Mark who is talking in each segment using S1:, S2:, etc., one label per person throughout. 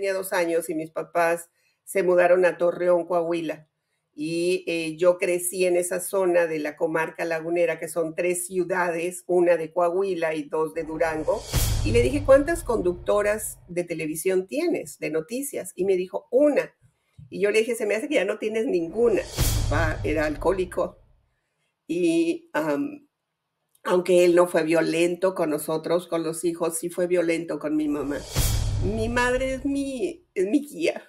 S1: tenía dos años y mis papás se mudaron a Torreón, Coahuila. Y eh, yo crecí en esa zona de la comarca lagunera, que son tres ciudades, una de Coahuila y dos de Durango. Y le dije, ¿cuántas conductoras de televisión tienes, de noticias? Y me dijo, una. Y yo le dije, se me hace que ya no tienes ninguna. Papá ah, era alcohólico. Y aunque él no fue violento con nosotros, con los hijos, sí fue violento con mi mamá. Mi madre es mi, es mi guía.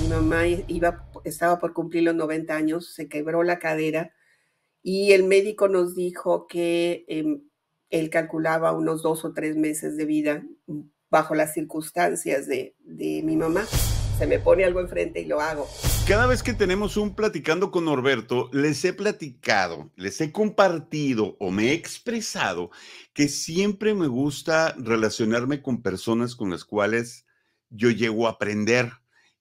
S1: Mi mamá iba, estaba por cumplir los 90 años, se quebró la cadera y el médico nos dijo que em, él calculaba unos dos o tres meses de vida bajo las circunstancias de, de mi mamá se me pone algo enfrente y lo hago.
S2: Cada vez que tenemos un platicando con Norberto, les he platicado, les he compartido o me he expresado que siempre me gusta relacionarme con personas con las cuales yo llego a aprender.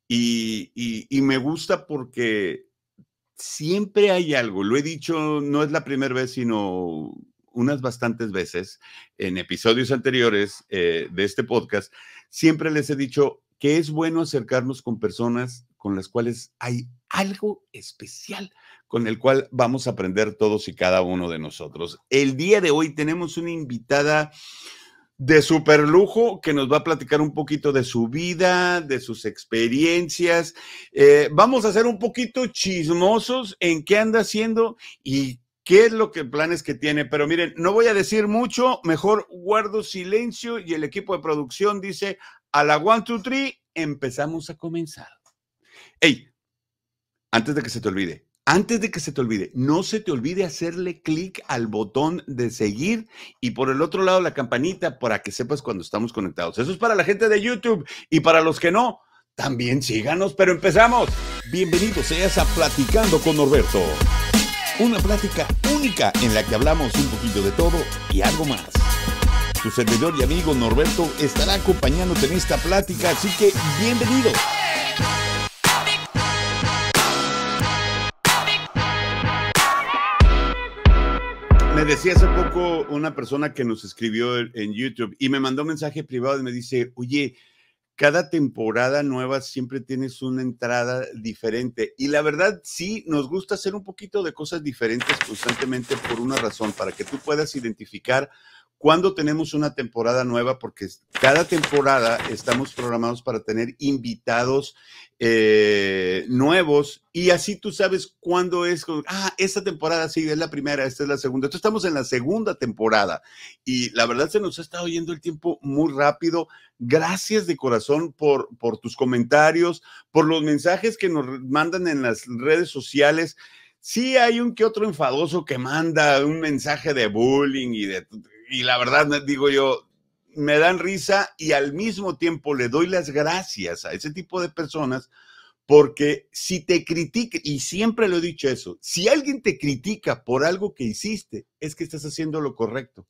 S2: Y, me gusta porque siempre hay algo, lo he dicho, no es la primera vez, sino unas bastantes veces en episodios anteriores eh, de este podcast, siempre les he dicho, que es bueno acercarnos con personas con las cuales hay algo especial con el cual vamos a aprender todos y cada uno de nosotros. El día de hoy tenemos una invitada de super lujo que nos va a platicar un poquito de su vida, de sus experiencias. Eh, vamos a ser un poquito chismosos en qué anda haciendo y qué es lo que planes que tiene. Pero miren, no voy a decir mucho, mejor guardo silencio y el equipo de producción dice, a la 1, 2, 3, empezamos a comenzar. Hey, antes de que se te olvide, antes de que se te olvide, no se te olvide hacerle clic al botón de seguir y por el otro lado la campanita para que sepas cuando estamos conectados. Eso es para la gente de YouTube y para los que no, también síganos, pero empezamos. Bienvenidos seas a Platicando con Norberto. Una plática única en la que hablamos un poquito de todo y algo más tu servidor y amigo Norberto estará acompañándote en esta plática, así que bienvenido. Me decía hace poco una persona que nos escribió en YouTube y me mandó un mensaje privado y me dice, oye, cada temporada nueva siempre tienes una entrada diferente. Y la verdad, sí, nos gusta hacer un poquito de cosas diferentes constantemente por una razón, para que tú puedas identificar ¿Cuándo tenemos una temporada nueva? Porque cada temporada estamos programados para tener invitados eh, nuevos y así tú sabes cuándo es. Ah, esta temporada sí, es la primera, esta es la segunda. Entonces estamos en la segunda temporada y la verdad se nos ha estado yendo el tiempo muy rápido. Gracias de corazón por, por tus comentarios, por los mensajes que nos mandan en las redes sociales sí hay un que otro enfadoso que manda un mensaje de bullying y de y la verdad, digo yo, me dan risa y al mismo tiempo le doy las gracias a ese tipo de personas porque si te critica, y siempre lo he dicho eso, si alguien te critica por algo que hiciste, es que estás haciendo lo correcto.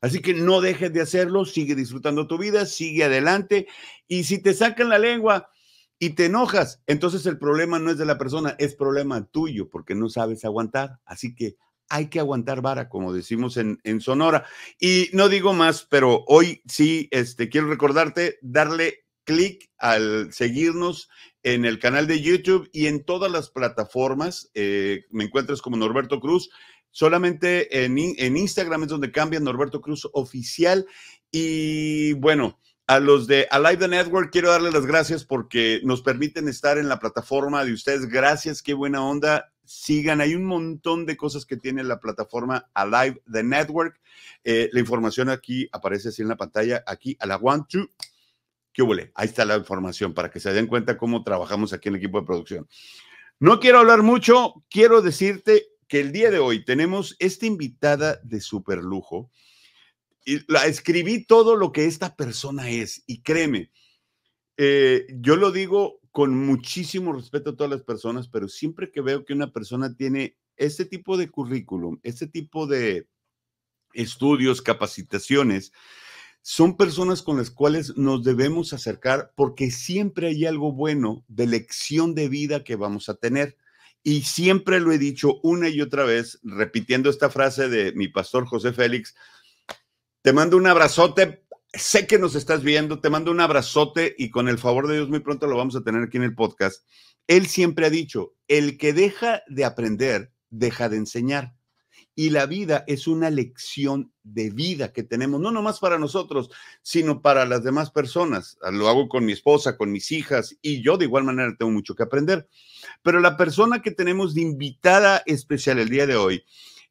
S2: Así que no dejes de hacerlo, sigue disfrutando tu vida, sigue adelante. Y si te sacan la lengua y te enojas, entonces el problema no es de la persona, es problema tuyo porque no sabes aguantar. Así que hay que aguantar vara, como decimos en, Sonora. Y no digo más, pero hoy sí este, quiero recordarte darle clic al seguirnos en el canal de YouTube y en todas las plataformas. Eh, me encuentras como Norberto Cruz. Solamente en, Instagram es donde cambia Norberto Cruz Oficial. Y bueno, a los de Alive the Network quiero darles las gracias porque nos permiten estar en la plataforma de ustedes. Gracias, qué buena onda sigan. Hay un montón de cosas que tiene la plataforma Alive The Network. Eh, la información aquí aparece así en la pantalla, aquí a la One Two. ¿Qué huele? Ahí está la información para que se den cuenta cómo trabajamos aquí en el equipo de producción. No quiero hablar mucho, quiero decirte que el día de hoy tenemos esta invitada de super lujo. Y la escribí todo lo que esta persona es y créeme, eh, yo lo digo con muchísimo respeto a todas las personas, pero siempre que veo que una persona tiene este tipo de currículum, este tipo de estudios, capacitaciones, son personas con las cuales nos debemos acercar porque siempre hay algo bueno de lección de vida que vamos a tener. Y siempre lo he dicho una y otra vez, repitiendo esta frase de mi pastor José Félix, te mando un abrazote, sé que nos estás viendo, te mando un abrazote y con el favor de Dios muy pronto lo vamos a tener aquí en el podcast. Él siempre ha dicho, el que deja de aprender, deja de enseñar. Y la vida es una lección de vida que tenemos, no nomás para nosotros, sino para las demás personas. Lo hago con mi esposa, con mis hijas y yo de igual manera tengo mucho que aprender. Pero la persona que tenemos de invitada especial el día de hoy,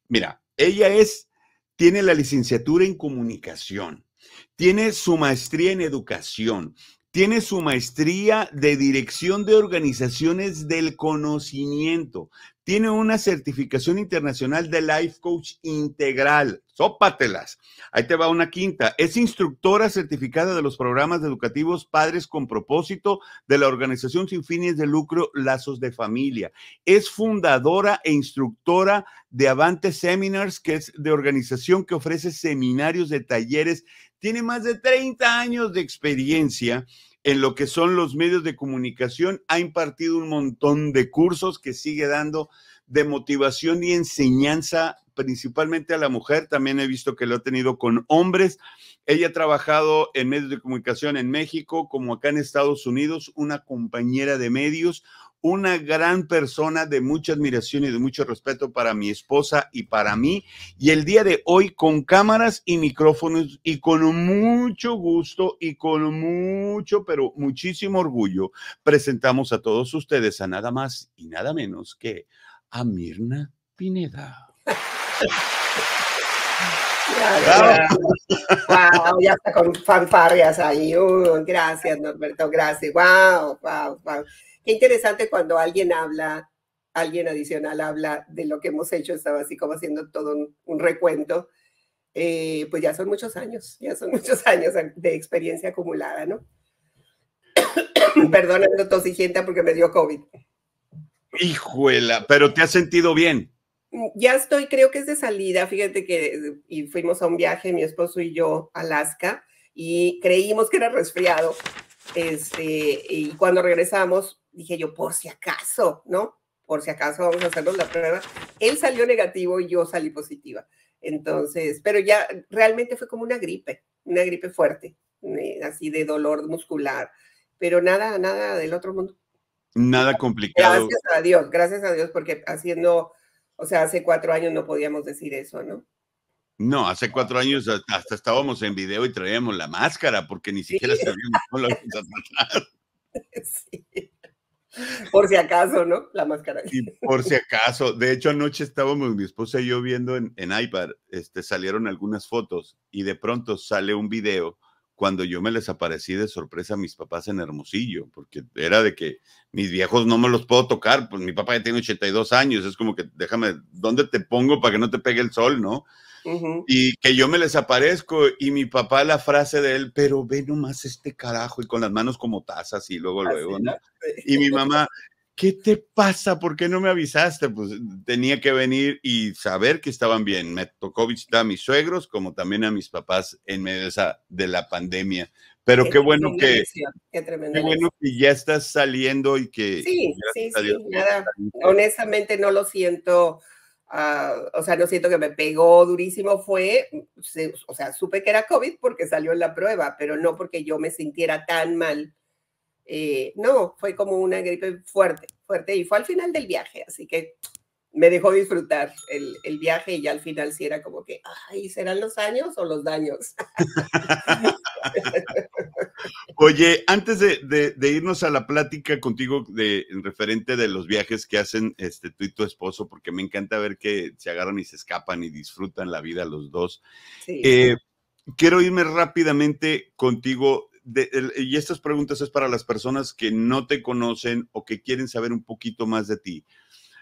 S2: mira, ella es, tiene la licenciatura en comunicación tiene su maestría en educación, tiene su maestría de dirección de organizaciones del conocimiento, tiene una certificación internacional de Life Coach Integral. Sópatelas. Ahí te va una quinta. Es instructora certificada de los programas educativos Padres con Propósito de la organización sin fines de lucro Lazos de Familia. Es fundadora e instructora de Avante Seminars, que es de organización que ofrece seminarios de talleres tiene más de 30 años de experiencia en lo que son los medios de comunicación, ha impartido un montón de cursos que sigue dando de motivación y enseñanza principalmente a la mujer, también he visto que lo ha tenido con hombres. Ella ha trabajado en medios de comunicación en México, como acá en Estados Unidos, una compañera de medios, una gran persona de mucha admiración y de mucho respeto para mi esposa y para mí. Y el día de hoy con cámaras y micrófonos y con mucho gusto y con mucho, pero muchísimo orgullo, presentamos a todos ustedes a nada más y nada menos que a Mirna Pineda.
S1: Gracias. Wow, ya está con fanfarrias ahí. gracias, Norberto, gracias. Wow, wow, wow. Qué interesante cuando alguien habla, alguien adicional habla de lo que hemos hecho, estaba así como haciendo todo un, recuento. Eh, pues ya son muchos años, ya son muchos años de experiencia acumulada, ¿no? Perdóname, tosigienta, porque me dio COVID.
S2: Hijuela, pero ¿te has sentido bien?
S1: Mm, ya estoy, creo que es de salida. Fíjate que y fuimos a un viaje, mi esposo y yo, a Alaska, y creímos que era resfriado. Este, y cuando regresamos, dije yo, por si acaso, ¿no? Por si acaso vamos a hacernos la prueba. Él salió negativo y yo salí positiva. Entonces, pero ya realmente fue como una gripe, una gripe fuerte, eh, así de dolor muscular, pero nada, nada del otro mundo.
S2: Nada complicado. Gracias
S1: a Dios, gracias a Dios, porque haciendo, o sea, hace cuatro años no podíamos decir eso, ¿no?
S2: No, hace cuatro años hasta estábamos en video y traíamos la máscara porque ni siquiera sabíamos cómo lo íbamos
S1: a Sí. Por si acaso, ¿no? La máscara. Y por si
S2: acaso. De hecho, anoche estábamos mi esposa y yo viendo en, en, iPad, este, salieron algunas fotos y de pronto sale un video cuando yo me les aparecí de sorpresa a mis papás en Hermosillo, porque era de que mis viejos no me los puedo tocar, pues mi papá ya tiene 82 años, es como que déjame, ¿dónde te pongo para que no te pegue el sol, no? y que yo me les aparezco y mi papá la frase de él, pero ve nomás este carajo y con las manos como tazas y luego, luego, Y mi mamá, ¿qué te pasa? ¿Por qué no me avisaste? Pues tenía que venir y saber que estaban bien. Me tocó visitar a mis suegros como también a mis papás en medio de, la pandemia. Pero qué, bueno que
S1: qué, qué bueno
S2: que ya estás saliendo y que sí, sí, sí
S1: honestamente no lo siento Ah, o sea, no siento que me pegó durísimo, fue, o sea, supe que era COVID porque salió en la prueba, pero no porque yo me sintiera tan mal. Eh, no, fue como una gripe fuerte, fuerte, y fue al final del viaje, así que me dejó disfrutar el, viaje y ya al final si era como que, ay, ¿serán los años o los daños?
S2: Oye, antes de, irnos a la plática contigo de, en referente de los viajes que hacen este, tú y tu esposo, porque me encanta ver que se agarran y se escapan y disfrutan la vida los dos, eh, quiero irme rápidamente contigo y estas preguntas es para las personas que no te conocen o que quieren saber un poquito más de ti.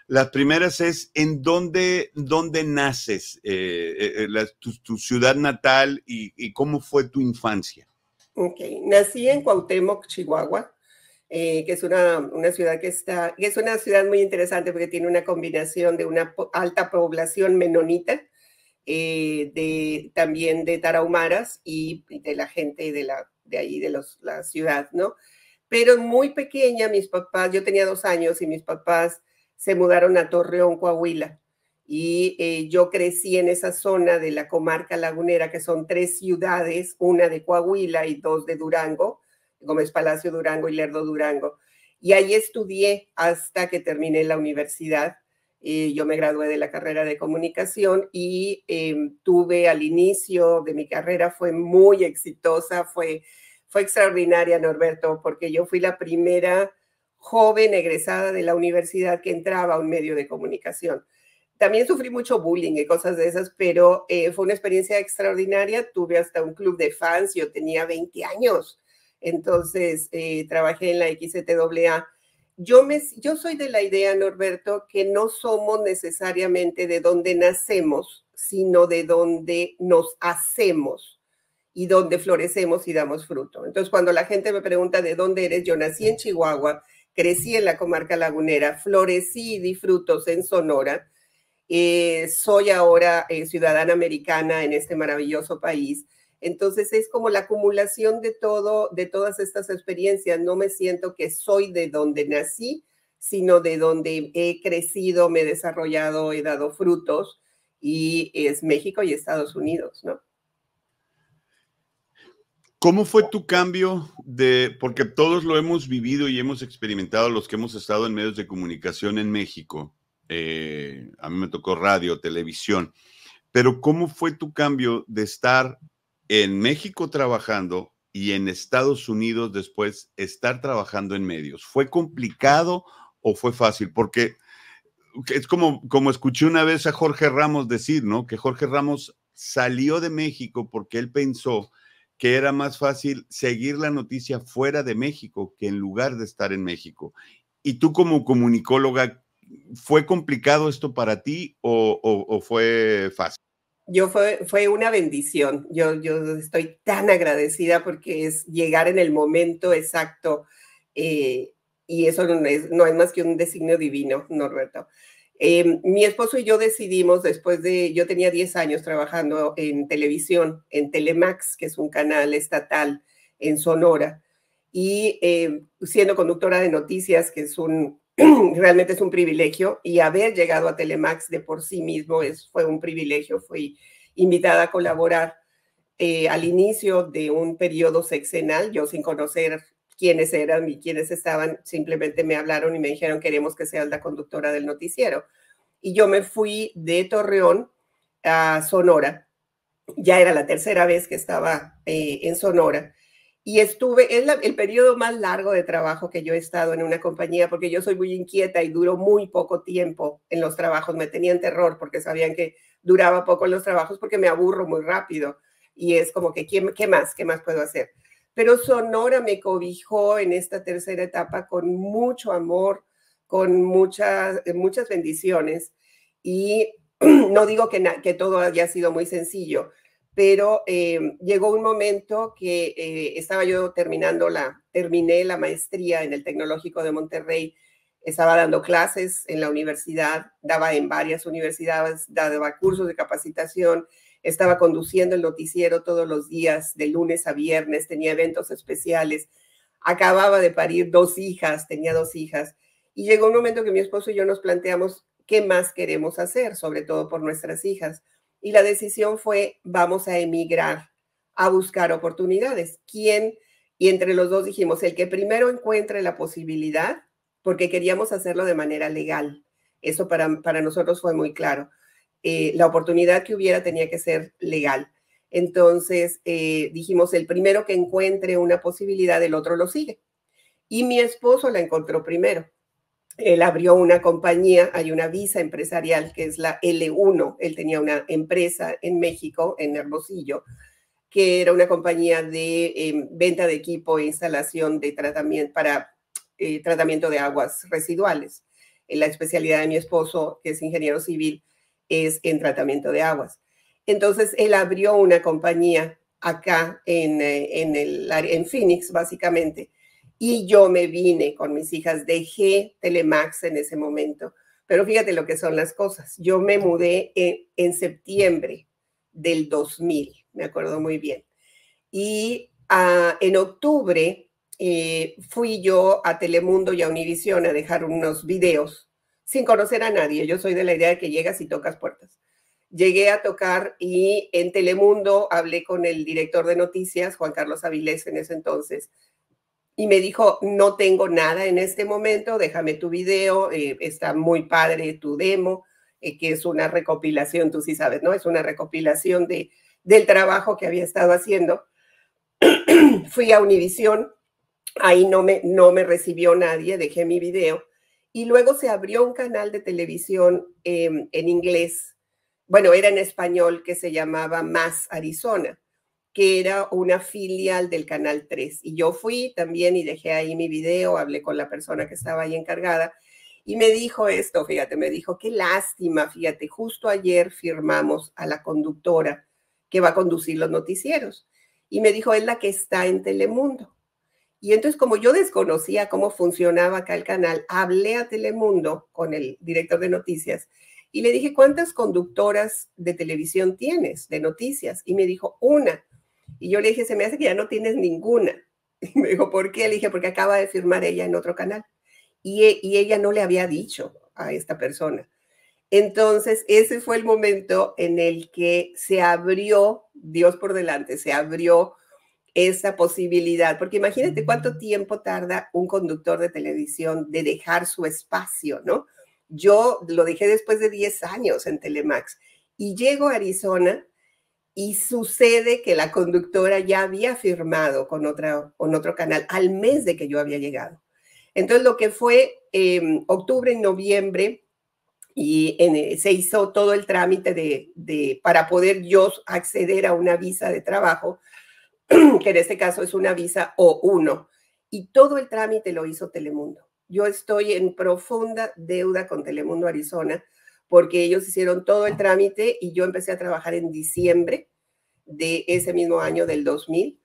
S2: Las primeras es en dónde, dónde naces, eh, eh, eh, tu, ciudad natal y, cómo fue tu infancia.
S1: Ok, nací en Cuauhtémoc, Chihuahua, que es una, ciudad que está, que es una ciudad muy interesante porque tiene una combinación de una alta población menonita, de, también de tarahumaras y, de la gente de, la, de ahí, de los, la ciudad, ¿no? Pero muy pequeña, mis papás, yo tenía dos años y mis papás se mudaron a Torreón, Coahuila. Y eh, yo crecí en esa zona de la comarca lagunera, que son tres ciudades, una de Coahuila y dos de Durango, Gómez Palacio Durango y Lerdo Durango. Y ahí estudié hasta que terminé la universidad. Eh, yo me gradué de la carrera de comunicación y em, tuve al inicio de mi carrera, fue muy exitosa, fue, fue extraordinaria, Norberto, porque yo fui la primera joven egresada de la universidad que entraba a un medio de comunicación. También sufrí mucho bullying y cosas de esas, pero eh, fue una experiencia extraordinaria. Tuve hasta un club de fans, yo tenía 20 años, entonces eh, trabajé en la XTWA. E yo, me, yo soy de la idea, Norberto, que no somos necesariamente de donde nacemos, sino de donde nos hacemos y donde florecemos y damos fruto. Entonces, cuando la gente me pregunta de dónde eres, yo nací en Chihuahua, crecí en la comarca lagunera, florecí y di frutos en Sonora. Eh, soy ahora eh, ciudadana americana en este maravilloso país. Entonces es como la acumulación de todo, de todas estas experiencias. No me siento que soy de donde nací, sino de donde he crecido, me he desarrollado, he dado frutos y es México y Estados Unidos, ¿no?
S2: ¿Cómo fue tu cambio de, porque todos lo hemos vivido y hemos experimentado los que hemos estado en medios de comunicación en México? Eh, a mí me tocó radio, televisión, pero ¿cómo fue tu cambio de estar en México trabajando y en Estados Unidos después estar trabajando en medios? ¿Fue complicado o fue fácil? Porque es como, como escuché una vez a Jorge Ramos decir, ¿no? Que Jorge Ramos salió de México porque él pensó que era más fácil seguir la noticia fuera de México que en lugar de estar en México. ¿Y tú como comunicóloga, fue complicado esto para ti o, fue fácil?
S1: Yo fue, fue una bendición. Yo, yo estoy tan agradecida porque es llegar en el momento exacto eh, y eso no es, no es más que un designio divino, Norberto. Em, mi esposo y yo decidimos, después de, yo tenía 10 años trabajando en televisión, en Telemax, que es un canal estatal en Sonora, y eh, siendo conductora de noticias, que es un, realmente es un privilegio, y haber llegado a Telemax de por sí mismo es, fue un privilegio, fui invitada a colaborar eh, al inicio de un periodo sexenal, yo sin conocer quiénes eran y quiénes estaban, simplemente me hablaron y me dijeron, queremos que seas la conductora del noticiero. Y yo me fui de Torreón a Sonora. Ya era la tercera vez que estaba eh, en Sonora. Y estuve, es el periodo más largo de trabajo que yo he estado en una compañía, porque yo soy muy inquieta y duro muy poco tiempo en los trabajos. Me tenían terror porque sabían que duraba poco en los trabajos porque me aburro muy rápido. Y es como que, qué más? ¿Qué más puedo hacer? pero Sonora me cobijó en esta tercera etapa con mucho amor, con muchas, eh, muchas bendiciones. Y no digo que, todo haya sido muy sencillo, pero eh, llegó un momento que eh, estaba yo terminando la, terminé la maestría en el Tecnológico de Monterrey, estaba dando clases en la universidad, daba en varias universidades, daba cursos de capacitación, estaba conduciendo el noticiero todos los días, de lunes a viernes, tenía eventos especiales, acababa de parir dos hijas, tenía dos hijas, y llegó un momento que mi esposo y yo nos planteamos qué más queremos hacer, sobre todo por nuestras hijas. Y la decisión fue, vamos a emigrar, a buscar oportunidades. ¿Quién? Y entre los dos dijimos, el que primero encuentre la posibilidad, porque queríamos hacerlo de manera legal. Eso para, nosotros fue muy claro. Eh, la oportunidad que hubiera tenía que ser legal. Entonces eh, dijimos, el primero que encuentre una posibilidad, el otro lo sigue. Y mi esposo la encontró primero. Él abrió una compañía, hay una visa empresarial que es la L1. Él tenía una empresa en México, en Hermosillo, que era una compañía de em, venta de equipo e instalación de tratamiento para eh, tratamiento de aguas residuales. En la especialidad de mi esposo, que es ingeniero civil, es en tratamiento de aguas. Entonces, él abrió una compañía acá en, eh, en, el, en Phoenix, básicamente, y yo me vine con mis hijas, dejé Telemax en ese momento. Pero fíjate lo que son las cosas. Yo me mudé en, septiembre del 2000, me acuerdo muy bien. Y ah, en octubre eh, fui yo a Telemundo y a Univision a dejar unos videos sin conocer a nadie. Yo soy de la idea de que llegas y tocas puertas. Llegué a tocar y en Telemundo hablé con el director de noticias, Juan Carlos Avilés, en ese entonces, y me dijo, no tengo nada en este momento, déjame tu video, eh, está muy padre tu demo, eh, que es una recopilación, tú sí sabes, ¿no? Es una recopilación de, del trabajo que había estado haciendo. Fui a Univisión, ahí no me, no me recibió nadie, dejé mi video y luego se abrió un canal de televisión em, en inglés, bueno, era en español, que se llamaba Más Arizona, que era una filial del Canal 3. Y yo fui también y dejé ahí mi video, hablé con la persona que estaba ahí encargada y me dijo esto, fíjate, me dijo, qué lástima, fíjate, justo ayer firmamos a la conductora que va a conducir los noticieros. Y me dijo, es la que está en Telemundo. Y entonces, como yo desconocía cómo funcionaba acá el canal, hablé a Telemundo con el director de noticias y le dije, ¿cuántas conductoras de televisión tienes de noticias? Y me dijo, una. Y yo le dije, se me hace que ya no tienes ninguna. Y me dijo, ¿por qué? Le dije, porque acaba de firmar ella en otro canal. Y, e, y ella no le había dicho a esta persona. Entonces, ese fue el momento en el que se abrió, Dios por delante, se abrió esa posibilidad, porque imagínate cuánto tiempo tarda un conductor de televisión de dejar su espacio, ¿no? Yo lo dejé después de 10 años en Telemax y llego a Arizona y sucede que la conductora ya había firmado con, otra, con otro canal al mes de que yo había llegado. Entonces lo que fue eh, octubre y noviembre y eh, se hizo todo el trámite de, de, para poder yo acceder a una visa de trabajo que en este caso es una visa o uno Y todo el trámite lo hizo Telemundo. Yo estoy en profunda deuda con Telemundo Arizona porque ellos hicieron todo el trámite y yo empecé a trabajar en diciembre de ese mismo año del 2000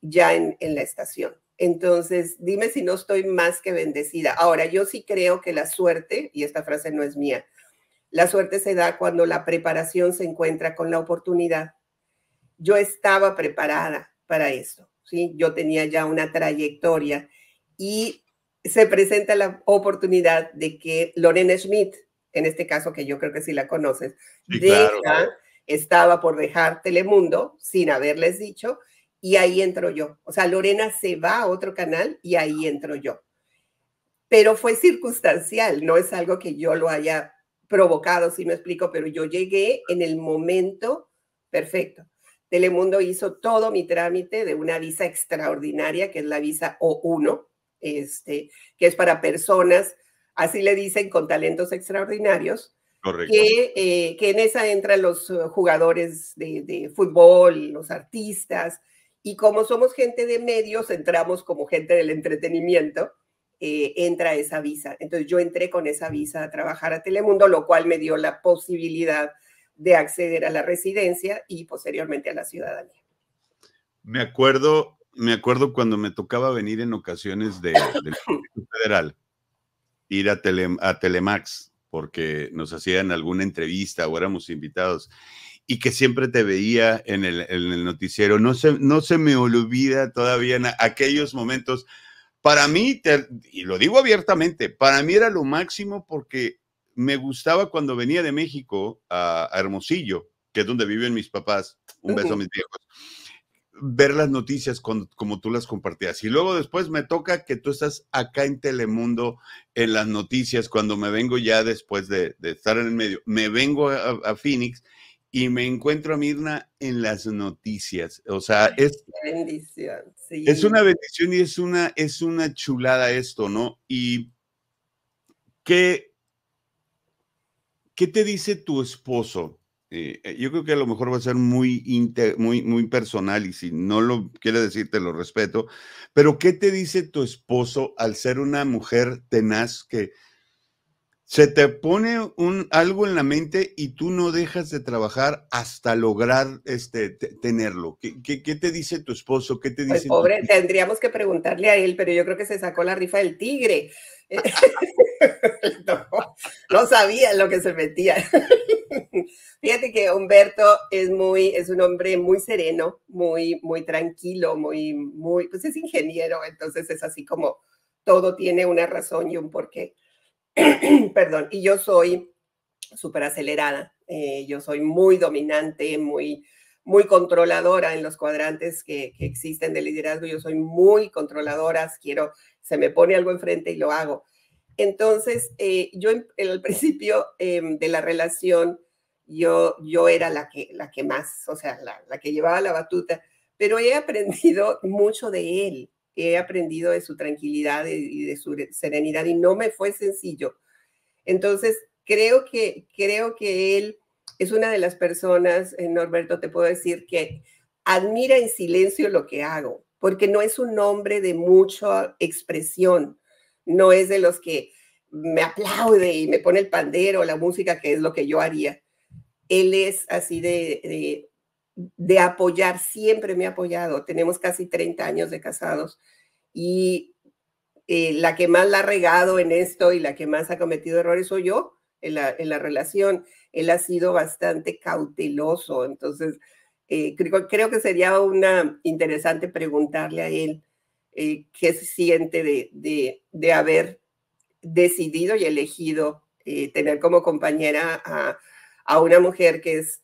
S1: ya en, en la estación. Entonces, dime si no estoy más que bendecida. Ahora, yo sí creo que la suerte, y esta frase no es mía, la suerte se da cuando la preparación se encuentra con la oportunidad. Yo estaba preparada, para esto. ¿sí? Yo tenía ya una trayectoria y se presenta la oportunidad de que Lorena Schmidt, en este caso que yo creo que sí la conoces, estaba por dejar Telemundo sin haberles dicho y ahí entro yo. O sea, Lorena se va a otro canal y ahí entro yo. Pero fue circunstancial, no es algo que yo lo haya provocado, si me explico, pero yo llegué en el momento perfecto. Telemundo hizo todo mi trámite de una visa extraordinaria, que es la visa O1, este, que es para personas, así le dicen, con talentos extraordinarios.
S2: Correcto. Que,
S1: eh, en esa entran los eh, jugadores de, fútbol, los artistas, y como somos gente de medios, entramos como gente del entretenimiento, eh, entra esa visa. Entonces yo entré con esa visa a trabajar a Telemundo, lo cual me dio la posibilidad de acceder a la residencia y posteriormente a la ciudadanía.
S2: Me acuerdo, me acuerdo cuando me tocaba venir en ocasiones del de Federal, ir a, Telemax, porque nos hacían alguna entrevista o éramos invitados y que siempre te veía en el, noticiero. No se, no se me olvida todavía en aquellos momentos. Para mí, y lo digo abiertamente, para mí era lo máximo porque me gustaba cuando venía de México a, Hermosillo, que es donde viven mis papás, un beso a mis viejos, ver las noticias como tú las compartías. Y luego después me toca que tú estás acá en Telemundo en las noticias, cuando me vengo ya después de, estar en el medio, me vengo a, Phoenix y me encuentro a Mirna en las noticias. O sea, es...
S1: Bendición, Es una
S2: bendición y es una, es una chulada esto, ¿no? Y qué, ¿Qué te dice tu esposo? Eh, eh, yo creo que a lo mejor va a ser muy, muy, muy personal y si no lo quiere decir, te lo respeto, pero ¿qué te dice tu esposo al ser una mujer tenaz que se te pone un, algo en la mente y tú no dejas de trabajar hasta lograr este, tenerlo. ¿Qué, te dice tu esposo? ¿Qué te pues, dice? pobre,
S1: tendríamos que preguntarle a él, pero yo creo que se sacó la rifa del tigre. no, no, sabía lo que se metía. Fíjate que Humberto es muy, es un hombre muy sereno, muy, muy tranquilo, muy, muy, pues es ingeniero, entonces es así como todo tiene una razón y un porqué. perdón, y yo soy súper acelerada, eh, yo soy muy dominante, muy, muy controladora en los cuadrantes que, existen de liderazgo, yo soy muy controladora, quiero, se me pone algo enfrente y lo hago. Entonces, eh, yo en, el principio em, de la relación, yo, yo era la que, la que más, o sea, la que llevaba la batuta, pero he aprendido mucho de él, he aprendido de su tranquilidad y de su serenidad y no me fue sencillo. Entonces, creo que, creo que él es una de las personas, eh, Norberto, te puedo decir que admira en silencio lo que hago, porque no es un hombre de mucha expresión, no es de los que me aplaude y me pone el pandero, la música, que es lo que yo haría. Él es así de de apoyar, siempre me ha apoyado. Tenemos casi 30 años de casados y eh, la que más la ha regado en esto y la que más ha cometido errores soy yo en la, relación. Él ha sido bastante cauteloso, entonces eh, creo, que sería una interesante preguntarle a él eh, qué se siente de, de, de, haber decidido y elegido tener como compañera a una mujer que es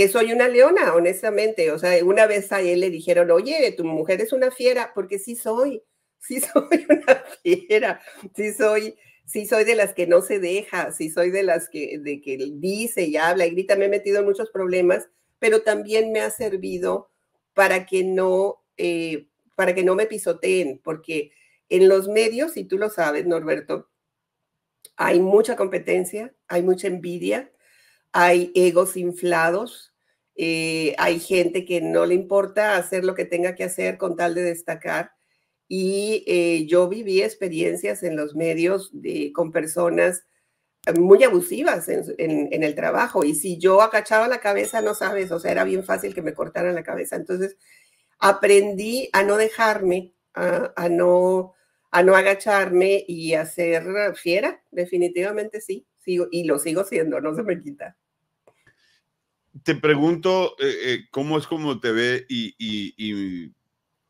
S1: que soy una leona, honestamente. O sea, una vez a él le dijeron, oye, tu mujer es una fiera, porque sí soy, sí soy una fiera, sí soy, sí soy de las que no se deja, sí soy de las que, de que dice y habla y grita. Me he metido en muchos problemas, pero también me ha servido para que no, eh, para que no me pisoteen, porque en los medios, y tú lo sabes, Norberto, hay mucha competencia, hay mucha envidia, hay egos inflados, eh, hay gente que no le importa hacer lo que tenga que hacer con tal de destacar. Y eh, yo viví experiencias en los medios de, con personas eh, muy abusivas en, el trabajo. Y si yo agachaba la cabeza, no sabes, o sea, era bien fácil que me cortaran la cabeza. Entonces, aprendí a no dejarme, a, no, a no agacharme y a ser fiera, definitivamente sí, sigo, y lo sigo siendo, no se me quita
S2: te pregunto eh, eh, cómo es como te ve y,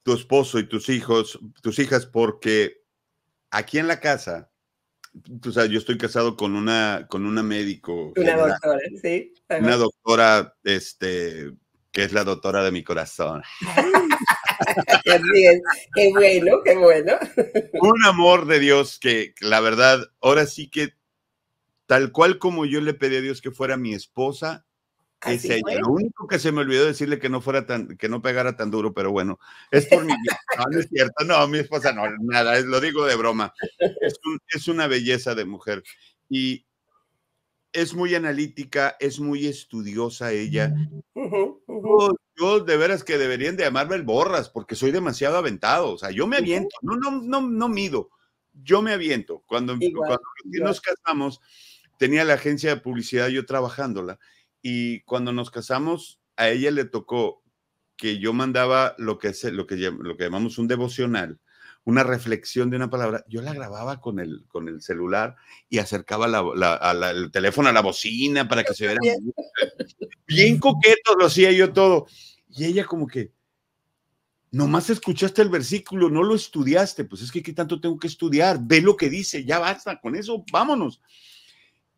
S2: tu esposo y tus hijos, tus hijas, porque aquí en la casa, yo estoy casado con una, con una médico. Una doctora,
S1: sí. Una
S2: doctora, este, que es la doctora de mi corazón.
S1: qué bueno, qué bueno.
S2: Un amor de Dios que la verdad, ahora sí que tal cual como yo le pedí a Dios que fuera mi esposa, es ella, lo único que se me olvidó decirle que no fuera tan, que no pegara tan duro, pero bueno, es por mi no, no es cierto, no, mi esposa no, nada, lo digo de broma. Es, una belleza de mujer y es muy analítica, es muy estudiosa ella. Yo, de veras que deberían de llamarme el borras porque soy demasiado aventado, o sea, yo me aviento, no, no, no, mido, yo me aviento. Cuando, cuando nos casamos, tenía la agencia de publicidad yo trabajándola y cuando nos casamos, a ella le tocó que yo mandaba lo que, es, lo que, llamamos un devocional, una reflexión de una palabra, yo la grababa con el, con el celular y acercaba la, el teléfono a la bocina para que se viera. Bien. bien coqueto lo hacía yo todo. Y ella como que, nomás escuchaste el versículo, no lo estudiaste, pues es que qué tanto tengo que estudiar, ve lo que dice, ya basta con eso, vámonos.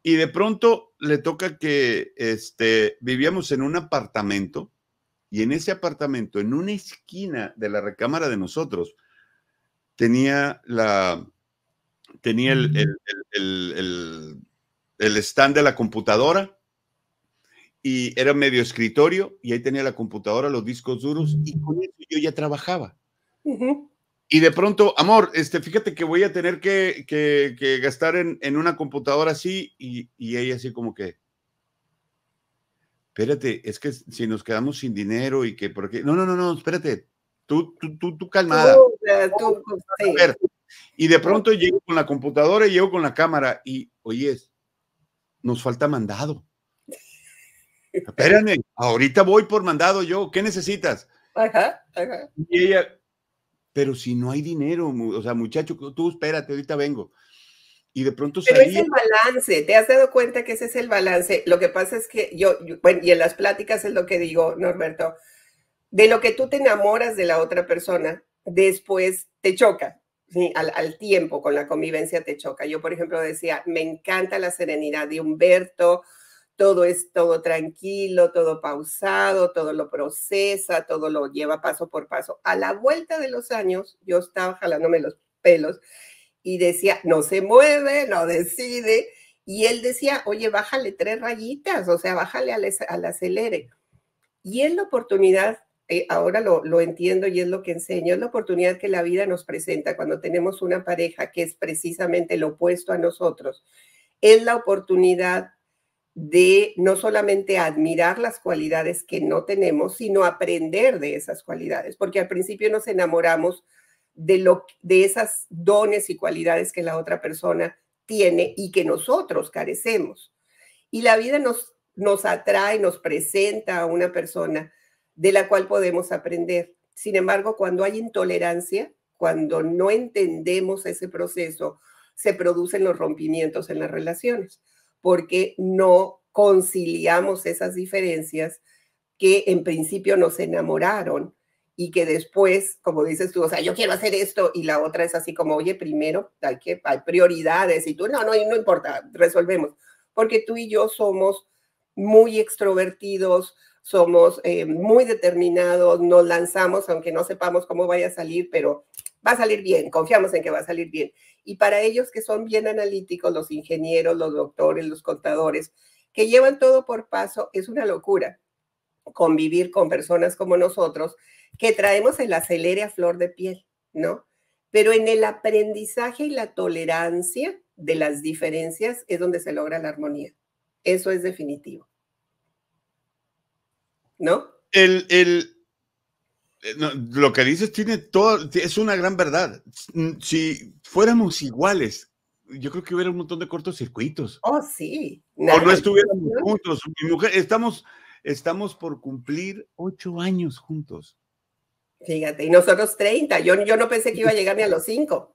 S2: Y de pronto le toca que este, vivíamos en un apartamento y en ese apartamento, en una esquina de la recámara de nosotros, tenía la tenía el, el, el, stand de la computadora y era medio escritorio y ahí tenía la computadora, los discos duros y mm. con eso yo ya trabajaba. Y de pronto, amor, este, fíjate que voy a tener que, gastar en, una computadora así y, ella así como que, espérate, es que si nos quedamos sin dinero y que porque no, no, no, no, espérate, tú, tú, tú, calmada. Pues, y de pronto llego con la computadora y llego con la cámara y, oye, nos falta mandado. Espérame, ahorita voy por mandado yo, ¿qué necesitas? ajá. Y ella, pero si no hay dinero, o sea, muchacho, tú espérate, ahorita vengo. Y de pronto se Pero es el
S1: balance, ¿te has dado cuenta que ese es el balance? Lo que pasa es que yo, bueno, y en las pláticas es lo que digo, Norberto, de lo que tú te enamoras de la otra persona, después te choca, al, al, tiempo con la convivencia te choca. Yo, por ejemplo, decía, me encanta la serenidad de Humberto, todo es todo tranquilo, todo pausado, todo lo procesa, todo lo lleva paso por paso. A la vuelta de los años, yo estaba jalándome los pelos y decía, no se mueve, no decide. Y él decía, oye, bájale tres rayitas, o sea, bájale al, acelere. Y es la oportunidad, eh, ahora lo, lo entiendo y es lo que enseño, es la oportunidad que la vida nos presenta cuando tenemos una pareja que es precisamente lo opuesto a nosotros. Es la oportunidad de no solamente admirar las cualidades que no tenemos, sino aprender de esas cualidades, porque al principio nos enamoramos de, lo, de esas dones y cualidades que la otra persona tiene y que nosotros carecemos. Y la vida nos, nos atrae, nos presenta a una persona de la cual podemos aprender. Sin embargo, cuando hay intolerancia, cuando no entendemos ese proceso, se producen los rompimientos en las relaciones porque no conciliamos esas diferencias que en principio nos enamoraron y que después, como dices tú, o sea, yo quiero hacer esto y la otra es así como, oye, primero hay que hay prioridades y tú no, no, no importa, resolvemos, porque tú y yo somos muy extrovertidos, somos eh, muy determinados, nos lanzamos, aunque no sepamos cómo vaya a salir, pero va a salir bien, confiamos en que va a salir bien. Y para ellos que son bien analíticos, los ingenieros, los doctores, los contadores, que llevan todo por paso, es una locura convivir con personas como nosotros que traemos el acelere a flor de piel, ¿no? Pero en el aprendizaje y la tolerancia de las diferencias es donde se logra la armonía. Eso es definitivo.
S2: ¿No? El, el, eh, lo que dices tiene todo, es una gran verdad. Mm, si fuéramos iguales, yo creo que hubiera un montón de cortocircuitos. Oh, sí. o no estuviéramos juntos. Mi mujer, estamos, estamos por cumplir ocho años juntos. Fíjate,
S1: y nosotros 30. Yo, yo no pensé que iba a llegar ni a los cinco.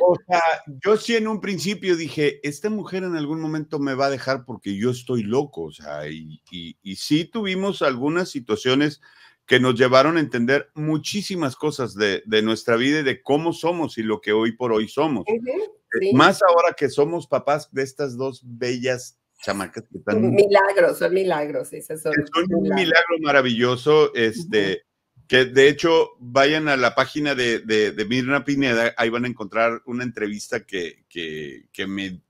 S2: o sea, yo sí en un principio dije, esta mujer en algún momento me va a dejar porque yo estoy loco. O sea, y, y, y sí tuvimos algunas situaciones que nos llevaron a entender muchísimas cosas de, nuestra vida y de cómo somos y lo que hoy por hoy somos.
S1: Eh, más ahora
S2: que somos papás de estas dos bellas chamacas que están...
S1: Milagros, son milagros, esas son. son un milagro
S2: maravilloso, este, que de hecho vayan a la página de, Mirna Pineda, ahí van a encontrar una entrevista que, que, que me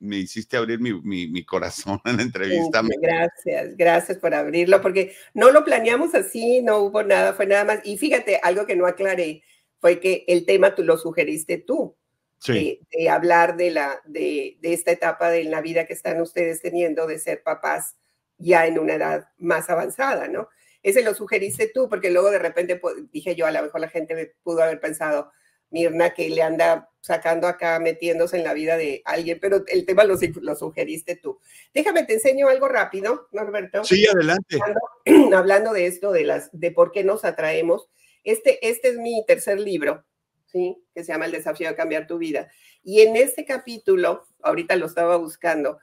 S2: me hiciste abrir mi, corazón en la entrevista.
S1: gracias, gracias por abrirlo, porque no lo planeamos así, no hubo nada, fue nada más. Y fíjate, algo que no aclaré fue que el tema tú lo sugeriste tú, sí. de, hablar de, la, de, esta etapa de la vida que están ustedes teniendo, de ser papás ya en una edad más avanzada, ¿no? Ese lo sugeriste tú, porque luego de repente pues, dije yo, a lo mejor la gente pudo haber pensado, Mirna que le anda sacando acá, metiéndose en la vida de alguien, pero el tema lo, sugeriste tú. Déjame, te enseño algo rápido, Norberto. Sí, adelante. Hablando, de esto, de, las, de por qué nos atraemos. Este, este es mi tercer libro, ¿sí? que se llama El desafío de cambiar tu vida. Y en este capítulo, ahorita lo estaba buscando,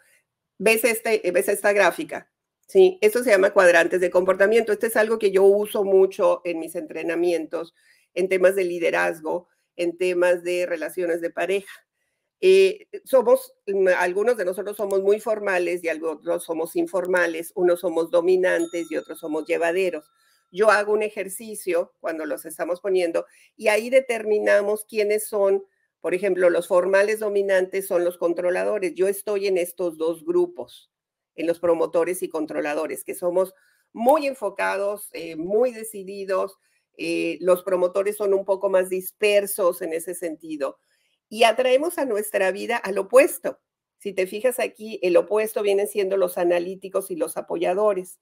S1: ves, este, ves esta gráfica. Sí, esto se llama cuadrantes de comportamiento. Este es algo que yo uso mucho en mis entrenamientos, en temas de liderazgo en temas de relaciones de pareja. Eh, somos, mm, algunos de nosotros somos muy formales y algunos somos informales, unos somos dominantes y otros somos llevaderos. Yo hago un ejercicio cuando los estamos poniendo y ahí determinamos quiénes son, por ejemplo, los formales dominantes son los controladores. Yo estoy en estos dos grupos, en los promotores y controladores, que somos muy enfocados, eh, muy decididos, eh, los promotores son un poco más dispersos en ese sentido. Y atraemos a nuestra vida al opuesto. Si te fijas aquí, el opuesto vienen siendo los analíticos y los apoyadores.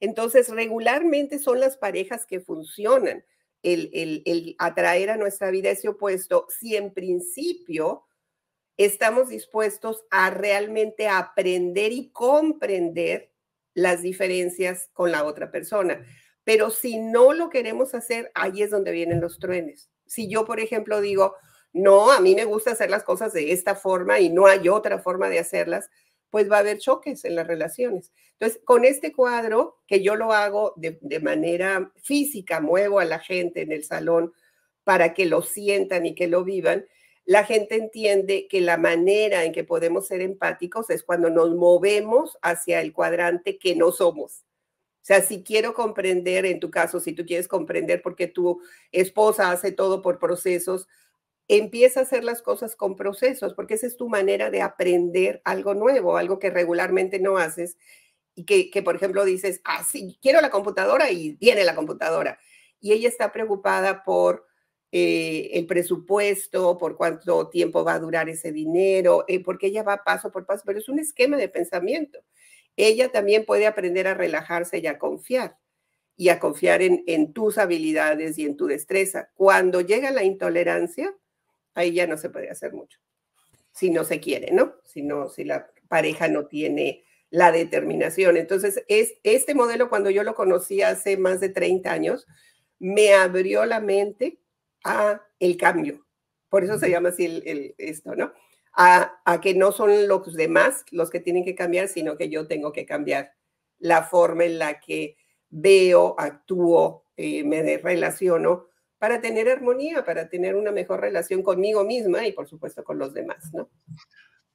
S1: Entonces, regularmente son las parejas que funcionan. El, el atraer a nuestra vida ese opuesto, si en principio estamos dispuestos a realmente aprender y comprender las diferencias con la otra persona. Pero si no lo queremos hacer, ahí es donde vienen los truenes. Si yo, por ejemplo, digo, no, a mí me gusta hacer las cosas de esta forma y no hay otra forma de hacerlas, pues va a haber choques en las relaciones. Entonces, con este cuadro, que yo lo hago de, de, manera física, muevo a la gente en el salón para que lo sientan y que lo vivan, la gente entiende que la manera en que podemos ser empáticos es cuando nos movemos hacia el cuadrante que no somos. O sea, si quiero comprender, en tu caso, si tú quieres comprender por qué tu esposa hace todo por procesos, empieza a hacer las cosas con procesos, porque esa es tu manera de aprender algo nuevo, algo que regularmente no haces y que, por ejemplo, dices, ah, sí, quiero la computadora y viene la computadora. Y ella está preocupada por eh, el presupuesto, por cuánto tiempo va a durar ese dinero, eh, porque ella va paso por paso, pero es un esquema de pensamiento ella también puede aprender a relajarse y a confiar y a confiar en, tus habilidades y en tu destreza. Cuando llega la intolerancia, ahí ya no se puede hacer mucho, si no se quiere, ¿no? Si, no, si la pareja no tiene la determinación. Entonces, es, este modelo, cuando yo lo conocí hace más de 30 años, me abrió la mente a el cambio. Por eso se llama así esto, ¿no? a, que no son los demás los que tienen que cambiar, sino que yo tengo que cambiar la forma en la que veo, actúo, eh, me relaciono para tener armonía, para tener una mejor relación conmigo misma y por supuesto con los demás, ¿no?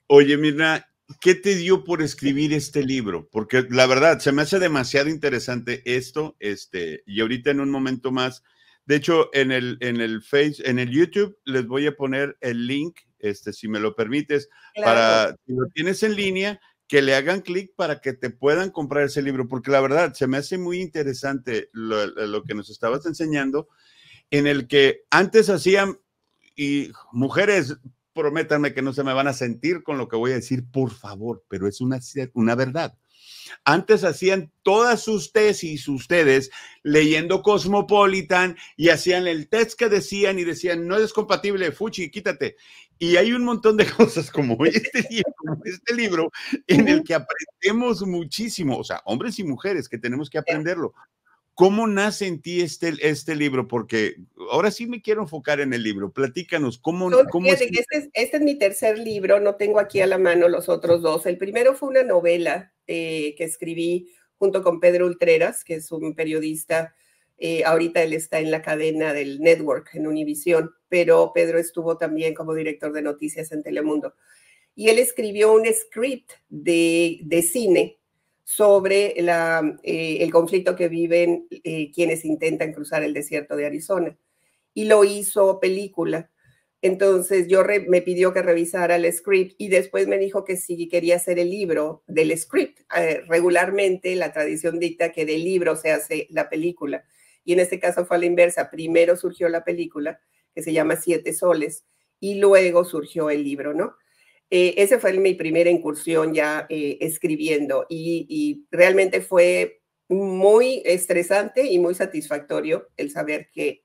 S2: Oye, Mirna, ¿qué te dio por escribir este libro? Porque la verdad, se me hace demasiado interesante esto, este, y ahorita en un momento más, de hecho, en el, en el Face, en el YouTube, les voy a poner el link este, si me lo permites, para si lo tienes en línea, que le hagan clic para que te puedan comprar ese libro, porque la verdad se me hace muy interesante lo, que nos estabas enseñando, en el que antes hacían, y mujeres, prométanme que no se me van a sentir con lo que voy a decir, por favor, pero es una, una verdad. Antes hacían todas sus tesis ustedes leyendo Cosmopolitan y hacían el test que decían y decían, no es compatible, Fuchi, quítate. Y hay un montón de cosas como este, libro, como este libro en el que aprendemos muchísimo, o sea, hombres y mujeres que tenemos que aprenderlo. ¿Cómo nace en ti este, este libro? Porque ahora sí me quiero enfocar en el libro. Platícanos, ¿cómo, no, cómo este,
S1: este, es, mi tercer libro, no tengo aquí a la mano los otros dos. El primero fue una novela eh, que escribí junto con Pedro Ultreras, que es un periodista eh, ahorita él está en la cadena del network en Univisión, pero Pedro estuvo también como director de noticias en Telemundo. Y él escribió un script de, cine sobre eh, el conflicto que viven eh, quienes intentan cruzar el desierto de Arizona. Y lo hizo película. Entonces yo me pidió que revisara el script y después me dijo que sí quería hacer el libro del script. regularmente la tradición dicta que del libro se hace la película y en este caso fue a la inversa. Primero surgió la película, que se llama Siete Soles, y luego surgió el libro, ¿no? Eh, ese fue mi primera incursión ya eh, escribiendo y, realmente fue muy estresante y muy satisfactorio el saber que,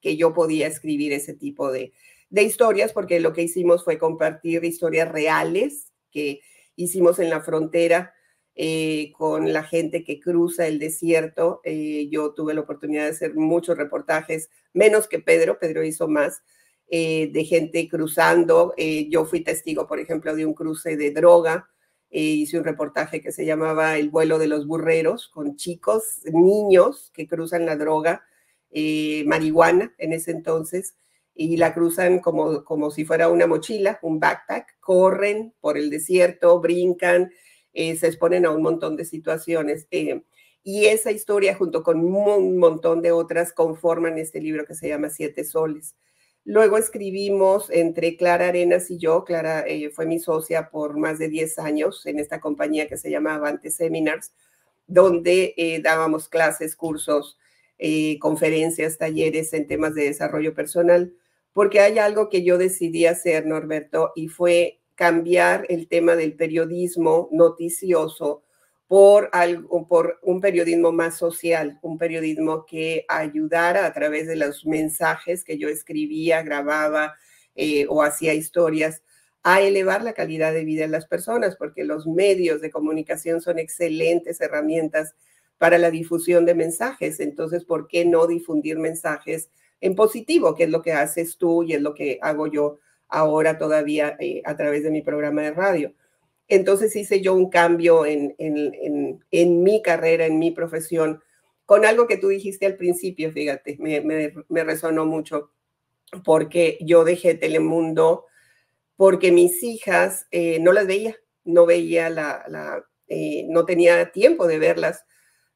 S1: que, yo podía escribir ese tipo de, de historias, porque lo que hicimos fue compartir historias reales que hicimos en la frontera eh, con la gente que cruza el desierto. Eh, yo tuve la oportunidad de hacer muchos reportajes, menos que Pedro, Pedro hizo más, eh, de gente cruzando. yo fui testigo, por ejemplo, de un cruce de droga. hice un reportaje que se llamaba El vuelo de los burreros, con chicos, niños que cruzan la droga, marihuana en ese entonces y la cruzan como, como si fuera una mochila, un backpack, corren por el desierto, brincan, eh, se exponen a un montón de situaciones. Eh, y esa historia, junto con un montón de otras, conforman este libro que se llama Siete Soles. Luego escribimos entre Clara Arenas y yo. Clara eh, fue mi socia por más de 10 años en esta compañía que se llamaba antes Seminars, donde dábamos clases, cursos, conferencias, talleres en temas de desarrollo personal, porque hay algo que yo decidí hacer, Norberto, y fue cambiar el tema del periodismo noticioso por, algo, por un periodismo más social, un periodismo que ayudara a través de los mensajes que yo escribía, grababa eh, o hacía historias a elevar la calidad de vida de las personas, porque los medios de comunicación son excelentes herramientas para la difusión de mensajes. Entonces, ¿por qué no difundir mensajes en positivo, que es lo que haces tú y es lo que hago yo ahora todavía eh, a través de mi programa de radio. Entonces hice yo un cambio en, mi carrera, en mi profesión, con algo que tú dijiste al principio, fíjate, me, me, resonó mucho, porque yo dejé Telemundo porque mis hijas eh, no las veía, no veía la, eh, no tenía tiempo de verlas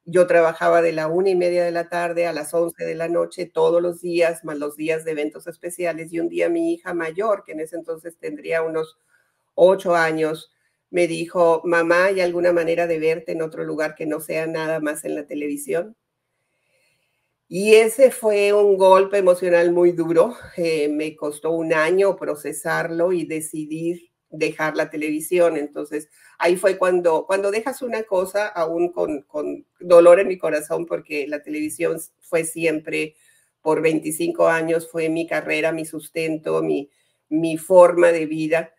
S1: yo trabajaba de la una y media de la tarde a las once de la noche todos los días, más los días de eventos especiales. Y un día mi hija mayor, que en ese entonces tendría unos ocho años, me dijo, mamá, ¿hay alguna manera de verte en otro lugar que no sea nada más en la televisión? Y ese fue un golpe emocional muy duro. Eh, me costó un año procesarlo y decidir dejar la televisión. Entonces, ahí fue cuando, cuando dejas una cosa, aún con, dolor en mi corazón, porque la televisión fue siempre, por 25 años, fue mi carrera, mi sustento, mi, mi forma de vida.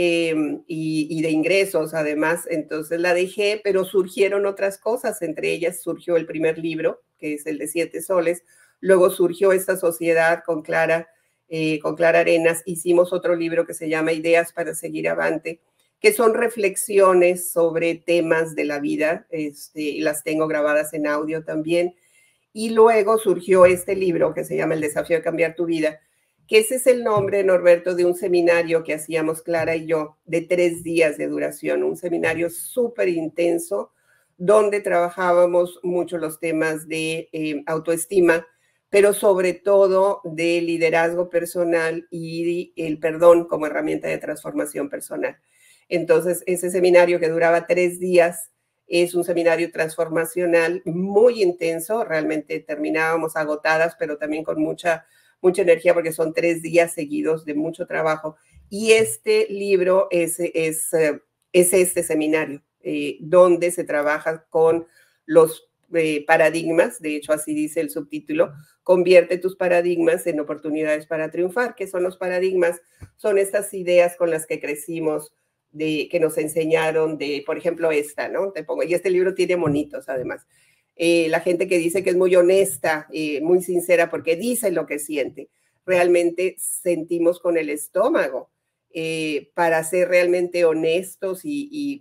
S1: Em, y, y, de ingresos además. Entonces la dejé, pero surgieron otras cosas, entre ellas surgió el primer libro, que es el de Siete Soles, luego surgió esta sociedad con Clara eh, con Clara Arenas, hicimos otro libro que se llama Ideas para seguir avante, que son reflexiones sobre temas de la vida, este, las tengo grabadas en audio también. Y luego surgió este libro que se llama El desafío de cambiar tu vida, que ese es el nombre, Norberto, de un seminario que hacíamos Clara y yo, de tres días de duración, un seminario súper intenso, donde trabajábamos mucho los temas de eh, autoestima pero sobre todo de liderazgo personal y el perdón como herramienta de transformación personal. Entonces, ese seminario que duraba tres días es un seminario transformacional muy intenso, realmente terminábamos agotadas, pero también con mucha, mucha energía porque son tres días seguidos de mucho trabajo. Y este libro es, es, eh, es este seminario, eh, donde se trabaja con los eh, paradigmas, de hecho así dice el subtítulo, convierte tus paradigmas en oportunidades para triunfar. que son los paradigmas? Son estas ideas con las que crecimos, de, que nos enseñaron de, por ejemplo, esta, ¿no? Te pongo, y este libro tiene monitos además. Eh, la gente que dice que es muy honesta, eh, muy sincera, porque dice lo que siente. Realmente sentimos con el estómago. Eh, para ser realmente honestos y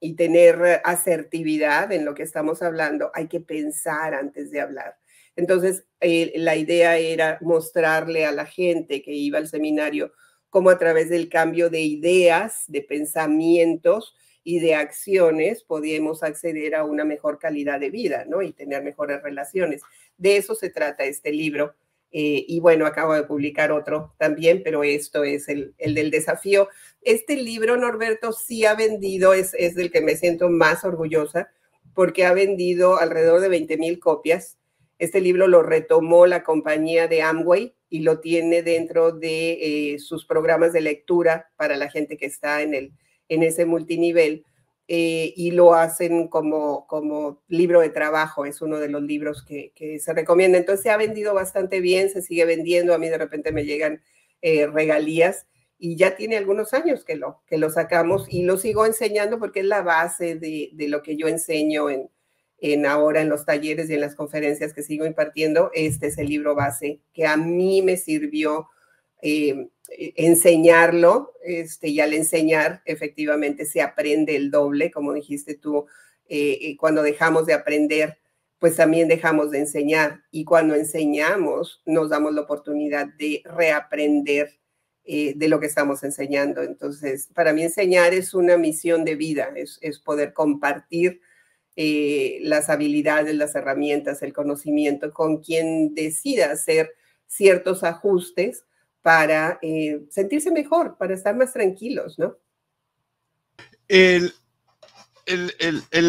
S1: y tener asertividad en lo que estamos hablando, hay que pensar antes de hablar. Entonces, eh, la idea era mostrarle a la gente que iba al seminario cómo a través del cambio de ideas, de pensamientos y de acciones podíamos acceder a una mejor calidad de vida, ¿no? Y tener mejores relaciones. De eso se trata este libro. Eh, y bueno, acabo de publicar otro también, pero esto es el, del desafío. Este libro, Norberto, sí ha vendido, es, es del que me siento más orgullosa, porque ha vendido alrededor de 20 mil copias. Este libro lo retomó la compañía de Amway y lo tiene dentro de eh, sus programas de lectura para la gente que está en ese multinivel. Eh, y lo hacen como, como libro de trabajo, es uno de los libros que, se recomienda. Entonces se ha vendido bastante bien, se sigue vendiendo, a mí de repente me llegan eh, regalías y ya tiene algunos años que lo, que lo sacamos y lo sigo enseñando porque es la base de, de lo que yo enseño en, en ahora en los talleres y en las conferencias que sigo impartiendo. Este es el libro base que a mí me sirvió eh, eh, enseñarlo, este, y al enseñar efectivamente se aprende el doble, como dijiste tú, eh, cuando dejamos de aprender, pues también dejamos de enseñar, y cuando enseñamos nos damos la oportunidad de reaprender de lo que estamos enseñando. Entonces, para mí enseñar es una misión de vida, es, poder compartir las habilidades, las herramientas, el conocimiento con quien decida hacer ciertos ajustes para eh, sentirse mejor, para estar más tranquilos, ¿no?
S2: en, este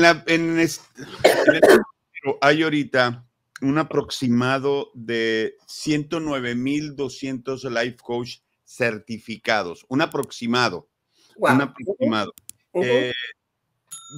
S2: hay ahorita un aproximado de 109.200 life coach certificados, un aproximado,
S1: un aproximado.
S2: Eh,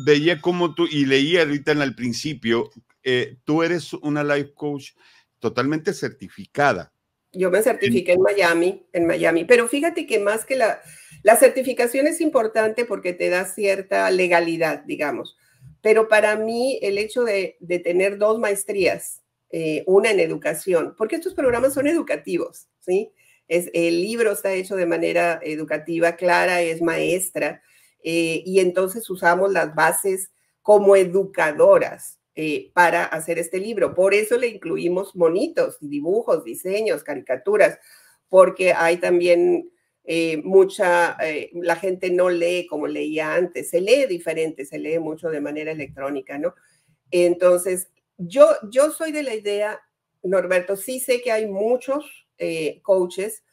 S2: veía como tú, y leía ahorita en el principio, eh, tú eres una life coach totalmente certificada.
S1: Yo me certifiqué en Miami, en Miami, pero fíjate que más que la, la certificación es importante porque te da cierta legalidad, digamos, pero para mí el hecho de, tener dos maestrías, eh, una en educación, porque estos programas son educativos, ¿sí? Es, el libro está hecho de manera educativa, Clara es maestra, eh, y entonces usamos las bases como educadoras. Eh, para hacer este libro. Por eso le incluimos monitos, dibujos, diseños, caricaturas, porque hay también eh, mucha, eh, la gente no lee como leía antes, se lee diferente, se lee mucho de manera electrónica, ¿no? Entonces, yo, yo soy de la idea, Norberto, sí sé que hay muchos coaches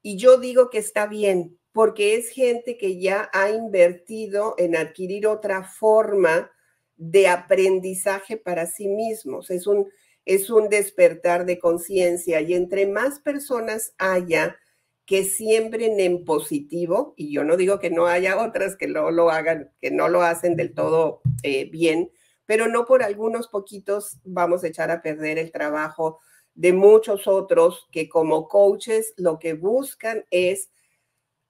S1: y yo digo que está bien, porque es gente que ya ha invertido en adquirir otra forma de aprendizaje para sí mismos, es un, es un despertar de conciencia y entre más personas haya que siembren en positivo, y yo no digo que no haya otras que no lo hagan, que no lo hacen del todo eh, bien, pero no por algunos poquitos vamos a echar a perder el trabajo de muchos otros que como coaches lo que buscan es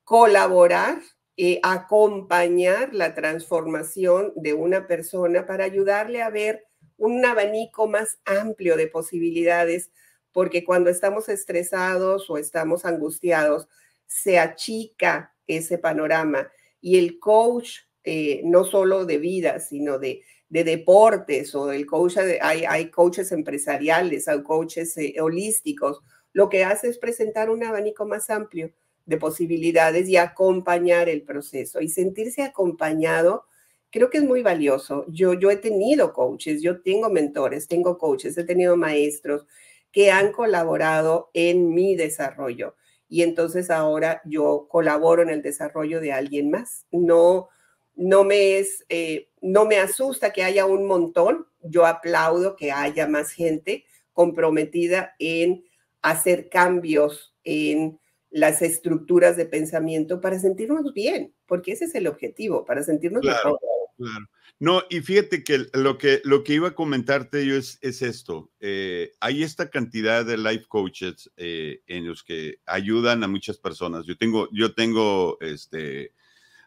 S1: colaborar eh, acompañar la transformación de una persona para ayudarle a ver un abanico más amplio de posibilidades, porque cuando estamos estresados o estamos angustiados, se achica ese panorama y el coach, eh, no solo de vida, sino de, deportes o el coach, eh, hay, hay coaches empresariales, hay coaches holísticos, lo que hace es presentar un abanico más amplio de posibilidades y acompañar el proceso y sentirse acompañado. Creo que es muy valioso. Yo, yo he tenido coaches, yo tengo mentores, tengo coaches, he tenido maestros que han colaborado en mi desarrollo. Y entonces ahora yo colaboro en el desarrollo de alguien más. No, no me es, eh, no me asusta que haya un montón. Yo aplaudo que haya más gente comprometida en hacer cambios, en las estructuras de pensamiento para sentirnos bien, porque ese es el objetivo, para sentirnos mejor.
S2: No, y fíjate que lo que, lo que iba a comentarte yo es, esto. Eh, hay esta cantidad de life coaches eh, en los que ayudan a muchas personas. Yo tengo, yo tengo este,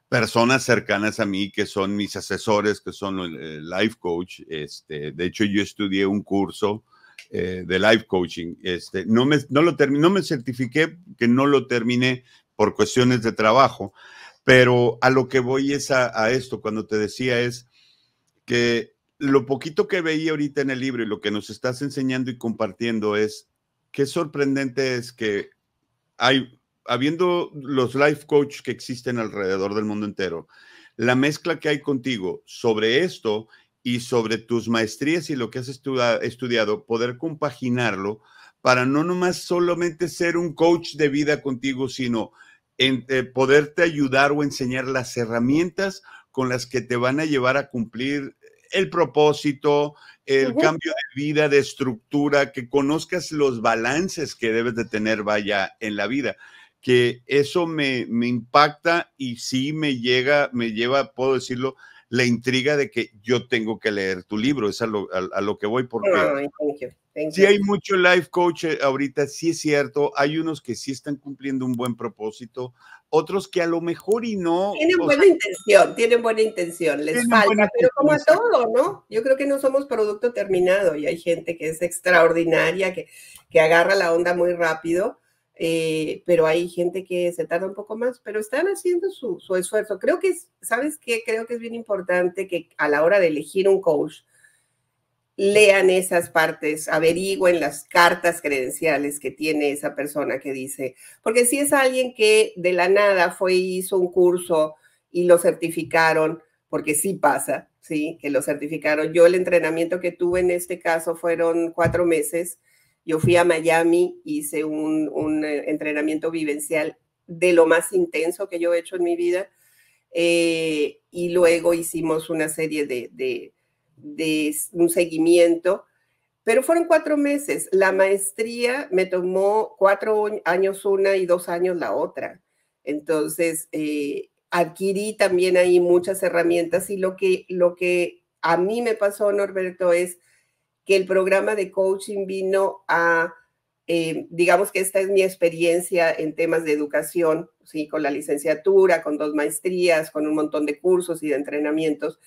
S2: personas cercanas a mí que son mis asesores, que son el, eh, life coach. Este, de hecho, yo estudié un curso eh, de life coaching. Este, no, me, no, lo me certifiqué que no lo terminé por cuestiones de trabajo, pero a lo que voy es a, esto, cuando te decía es que lo poquito que veía ahorita en el libro y lo que nos estás enseñando y compartiendo es qué sorprendente es que hay, habiendo los life coach que existen alrededor del mundo entero, la mezcla que hay contigo sobre esto y sobre tus maestrías y lo que has estudiado, poder compaginarlo para no nomás solamente ser un coach de vida contigo, sino en, eh, poderte ayudar o enseñar las herramientas con las que te van a llevar a cumplir el propósito, el cambio de vida, de estructura, que conozcas los balances que debes de tener, vaya, en la vida. Que eso me, me impacta y sí me llega, me lleva, puedo decirlo, la intriga de que yo tengo que leer tu libro, es a lo, a, lo que voy porque... si sí hay mucho life coach eh, ahorita, sí es cierto, hay unos que sí están cumpliendo un buen propósito, otros que a lo mejor y no... Tienen buena intención, tienen
S1: buena intención, les falta, pero como a todo, ¿no? Yo creo que no somos producto terminado y hay gente que es extraordinaria, que, que agarra la onda muy rápido eh, pero hay gente que se tarda un poco más, pero están haciendo su, esfuerzo. Creo que, es, ¿sabes qué? Creo que es bien importante que a la hora de elegir un coach, lean esas partes, averigüen las cartas credenciales que tiene esa persona que dice, porque si es alguien que de la nada fue hizo un curso y lo certificaron, porque sí pasa, sí, que lo certificaron. Yo el entrenamiento que tuve en este caso fueron cuatro meses yo fui a Miami, hice un, eh, entrenamiento vivencial de lo más intenso que yo he hecho en mi vida. Eh, y luego hicimos una serie de, un seguimiento, pero fueron cuatro meses. La maestría me tomó cuatro años una y dos años la otra. Entonces, eh, adquirí también ahí muchas herramientas y lo que, lo que a mí me pasó, Norberto, es que el programa de coaching vino a, eh, digamos que esta es mi experiencia en temas de educación, ¿sí? con la licenciatura, con dos maestrías, con un montón de cursos y de entrenamientos.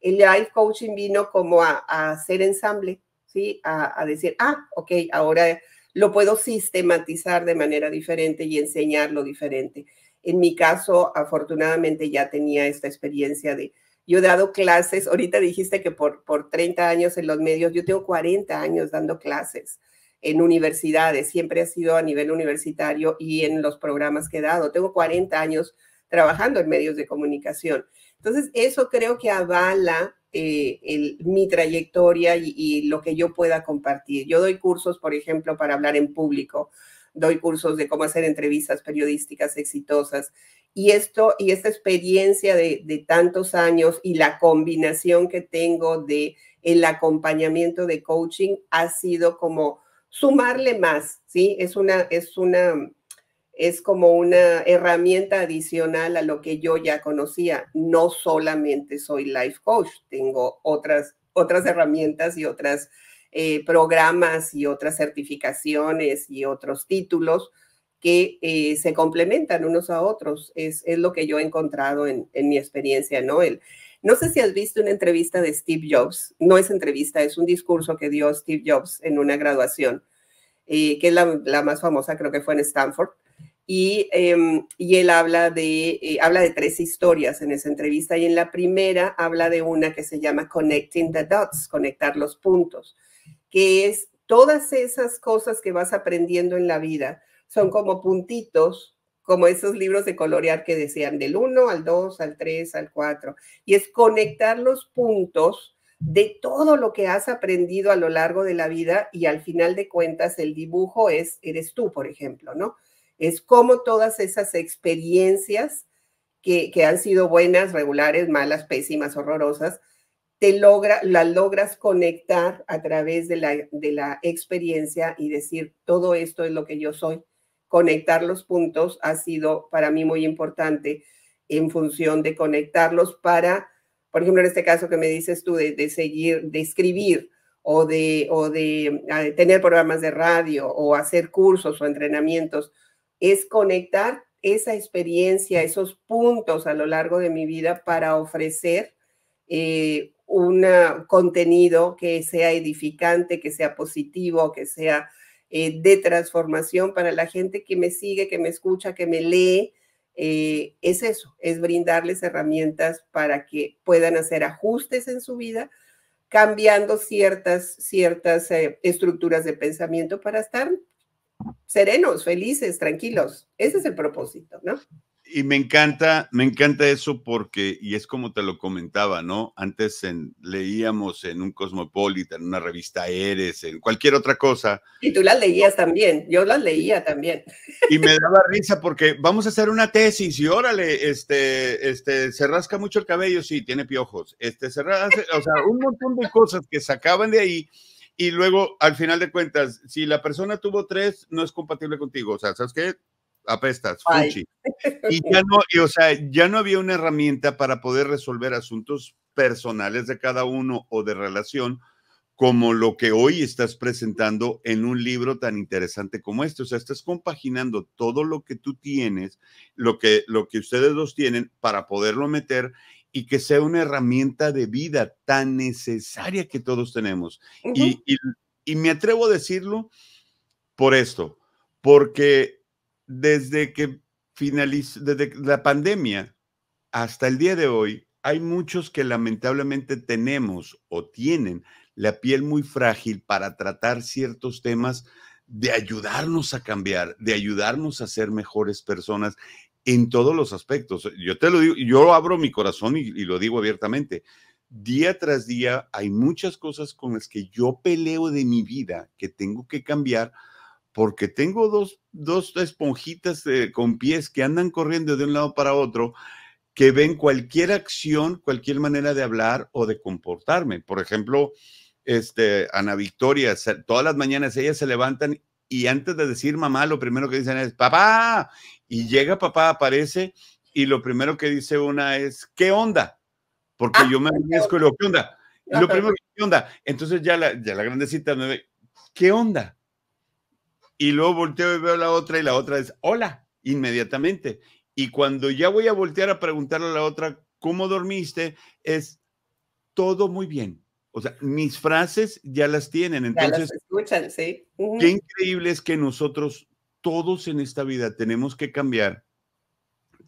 S1: El life coaching vino como a, hacer ensamble, ¿sí? A, a, decir, ah, ok, ahora lo puedo sistematizar de manera diferente y enseñarlo diferente. En mi caso, afortunadamente ya tenía esta experiencia de, yo he dado clases, ahorita dijiste que por, por 30 años en los medios, yo tengo 40 años dando clases en universidades, siempre ha sido a nivel universitario y en los programas que he dado. Tengo 40 años trabajando en medios de comunicación. Entonces, eso creo que avala eh, mi trayectoria y, y, lo que yo pueda compartir. Yo doy cursos, por ejemplo, para hablar en público, doy cursos de cómo hacer entrevistas periodísticas exitosas. Y esto y esta experiencia de, tantos años y la combinación que tengo de el acompañamiento de coaching ha sido como sumarle más, ¿sí? Es una, es una, es como una herramienta adicional a lo que yo ya conocía. No solamente soy life coach, tengo otras, otras herramientas y otras eh, programas y otras certificaciones y otros títulos que eh, se complementan unos a otros. Es, es lo que yo he encontrado en, mi experiencia, ¿no? no sé si has visto una entrevista de Steve Jobs, no es entrevista, es un discurso que dio Steve Jobs en una graduación, eh, que es la, más famosa, creo que fue en Stanford. Y, em, él habla de, habla de tres historias en esa entrevista y en la primera habla de una que se llama Connecting the Dots, conectar los puntos que es todas esas cosas que vas aprendiendo en la vida. Son como puntitos, como esos libros de colorear que decían del 1 al 2, al 3, al 4. Y es conectar los puntos de todo lo que has aprendido a lo largo de la vida y al final de cuentas el dibujo es, eres tú, por ejemplo, ¿no? Es como todas esas experiencias que, que han sido buenas, regulares, malas, pésimas, horrorosas, te logra, la logras conectar a través de la, de la experiencia y decir, todo esto es lo que yo soy. Conectar los puntos ha sido para mí muy importante en función de conectarlos para, por ejemplo, en este caso que me dices tú, de, seguir, de escribir o de, o de tener programas de radio o hacer cursos o entrenamientos, es conectar esa experiencia, esos puntos a lo largo de mi vida para ofrecer eh, un ah, contenido que sea edificante, que sea positivo, que sea eh, de transformación para la gente que me sigue, que me escucha, que me lee. Eh, es eso, es brindarles herramientas para que puedan hacer ajustes en su vida, cambiando ciertas, ciertas eh, estructuras de pensamiento para estar serenos, felices, tranquilos. Ese es el propósito, ¿no?
S2: y me encanta, me encanta eso porque, y es como te lo comentaba, ¿no? Antes leíamos en un Cosmopolitan, en una revista Eres, en cualquier otra cosa.
S1: Y tú las leías también, yo las leía también.
S2: Y me daba risa porque vamos a hacer una tesis y órale, este, este, se rasca mucho el cabello, sí, tiene piojos, este, se rasca, o sea, un montón de cosas que sacaban de ahí. Y luego, al final de cuentas, si la persona tuvo tres, no es compatible contigo. O sea, ¿sabes qué? apestas, Y ya no, o sea, ya no había una herramienta para poder resolver asuntos personales de cada uno o de relación como lo que hoy estás presentando en un libro tan interesante como este. O sea, estás compaginando todo lo que tú tienes, lo que, lo que ustedes dos tienen, para poderlo meter y que sea una herramienta de vida tan necesaria que todos tenemos. y me atrevo a decirlo por esto, porque desde que finalizó, desde la pandemia hasta el día de hoy, hay muchos que lamentablemente tenemos o tienen la piel muy frágil para tratar ciertos temas de ayudarnos a cambiar, de ayudarnos a ser mejores personas en todos los aspectos. Yo te lo digo, yo abro mi corazón y, y lo digo abiertamente. Día tras día hay muchas cosas con las que yo peleo de mi vida que tengo que cambiar porque tengo dos, esponjitas eh, con pies que andan corriendo de un lado para otro, que ven cualquier acción, cualquier manera de hablar o de comportarme. Por ejemplo, este, Ana Victoria, todas las mañanas ellas se levantan y antes de decir mamá, lo primero que dicen es papá. Y llega papá, aparece y lo primero que dice una es, ¿qué onda? Porque ah. yo me agradezco y lo, ¿qué onda? lo primero que, ¿qué onda? Entonces ya ya la grandecita me ve, ¿qué onda? y luego volteo y veo a la otra y la otra es hola, inmediatamente. Y cuando ya voy a voltear a preguntarle a la otra, ¿cómo dormiste? Es todo muy bien. O sea, mis frases ya las tienen. Entonces,
S1: escuchan, sí. Qué
S2: increíble es que nosotros todos en esta vida tenemos que cambiar,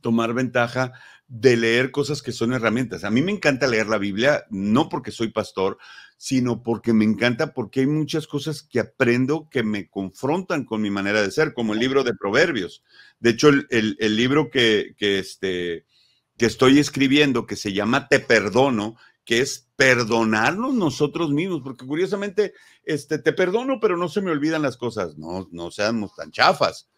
S2: tomar ventaja de leer cosas que son herramientas. A mí me encanta leer la Biblia, no porque soy pastor, sino porque me encanta, porque hay muchas cosas que aprendo que me confrontan con mi manera de ser, como el libro de Proverbios. De hecho, el, libro que, que, este, que estoy escribiendo, que se llama Te Perdono, que es perdonarnos nosotros mismos, porque curiosamente, este, te perdono, pero no se me olvidan las cosas, no, no seamos tan chafas.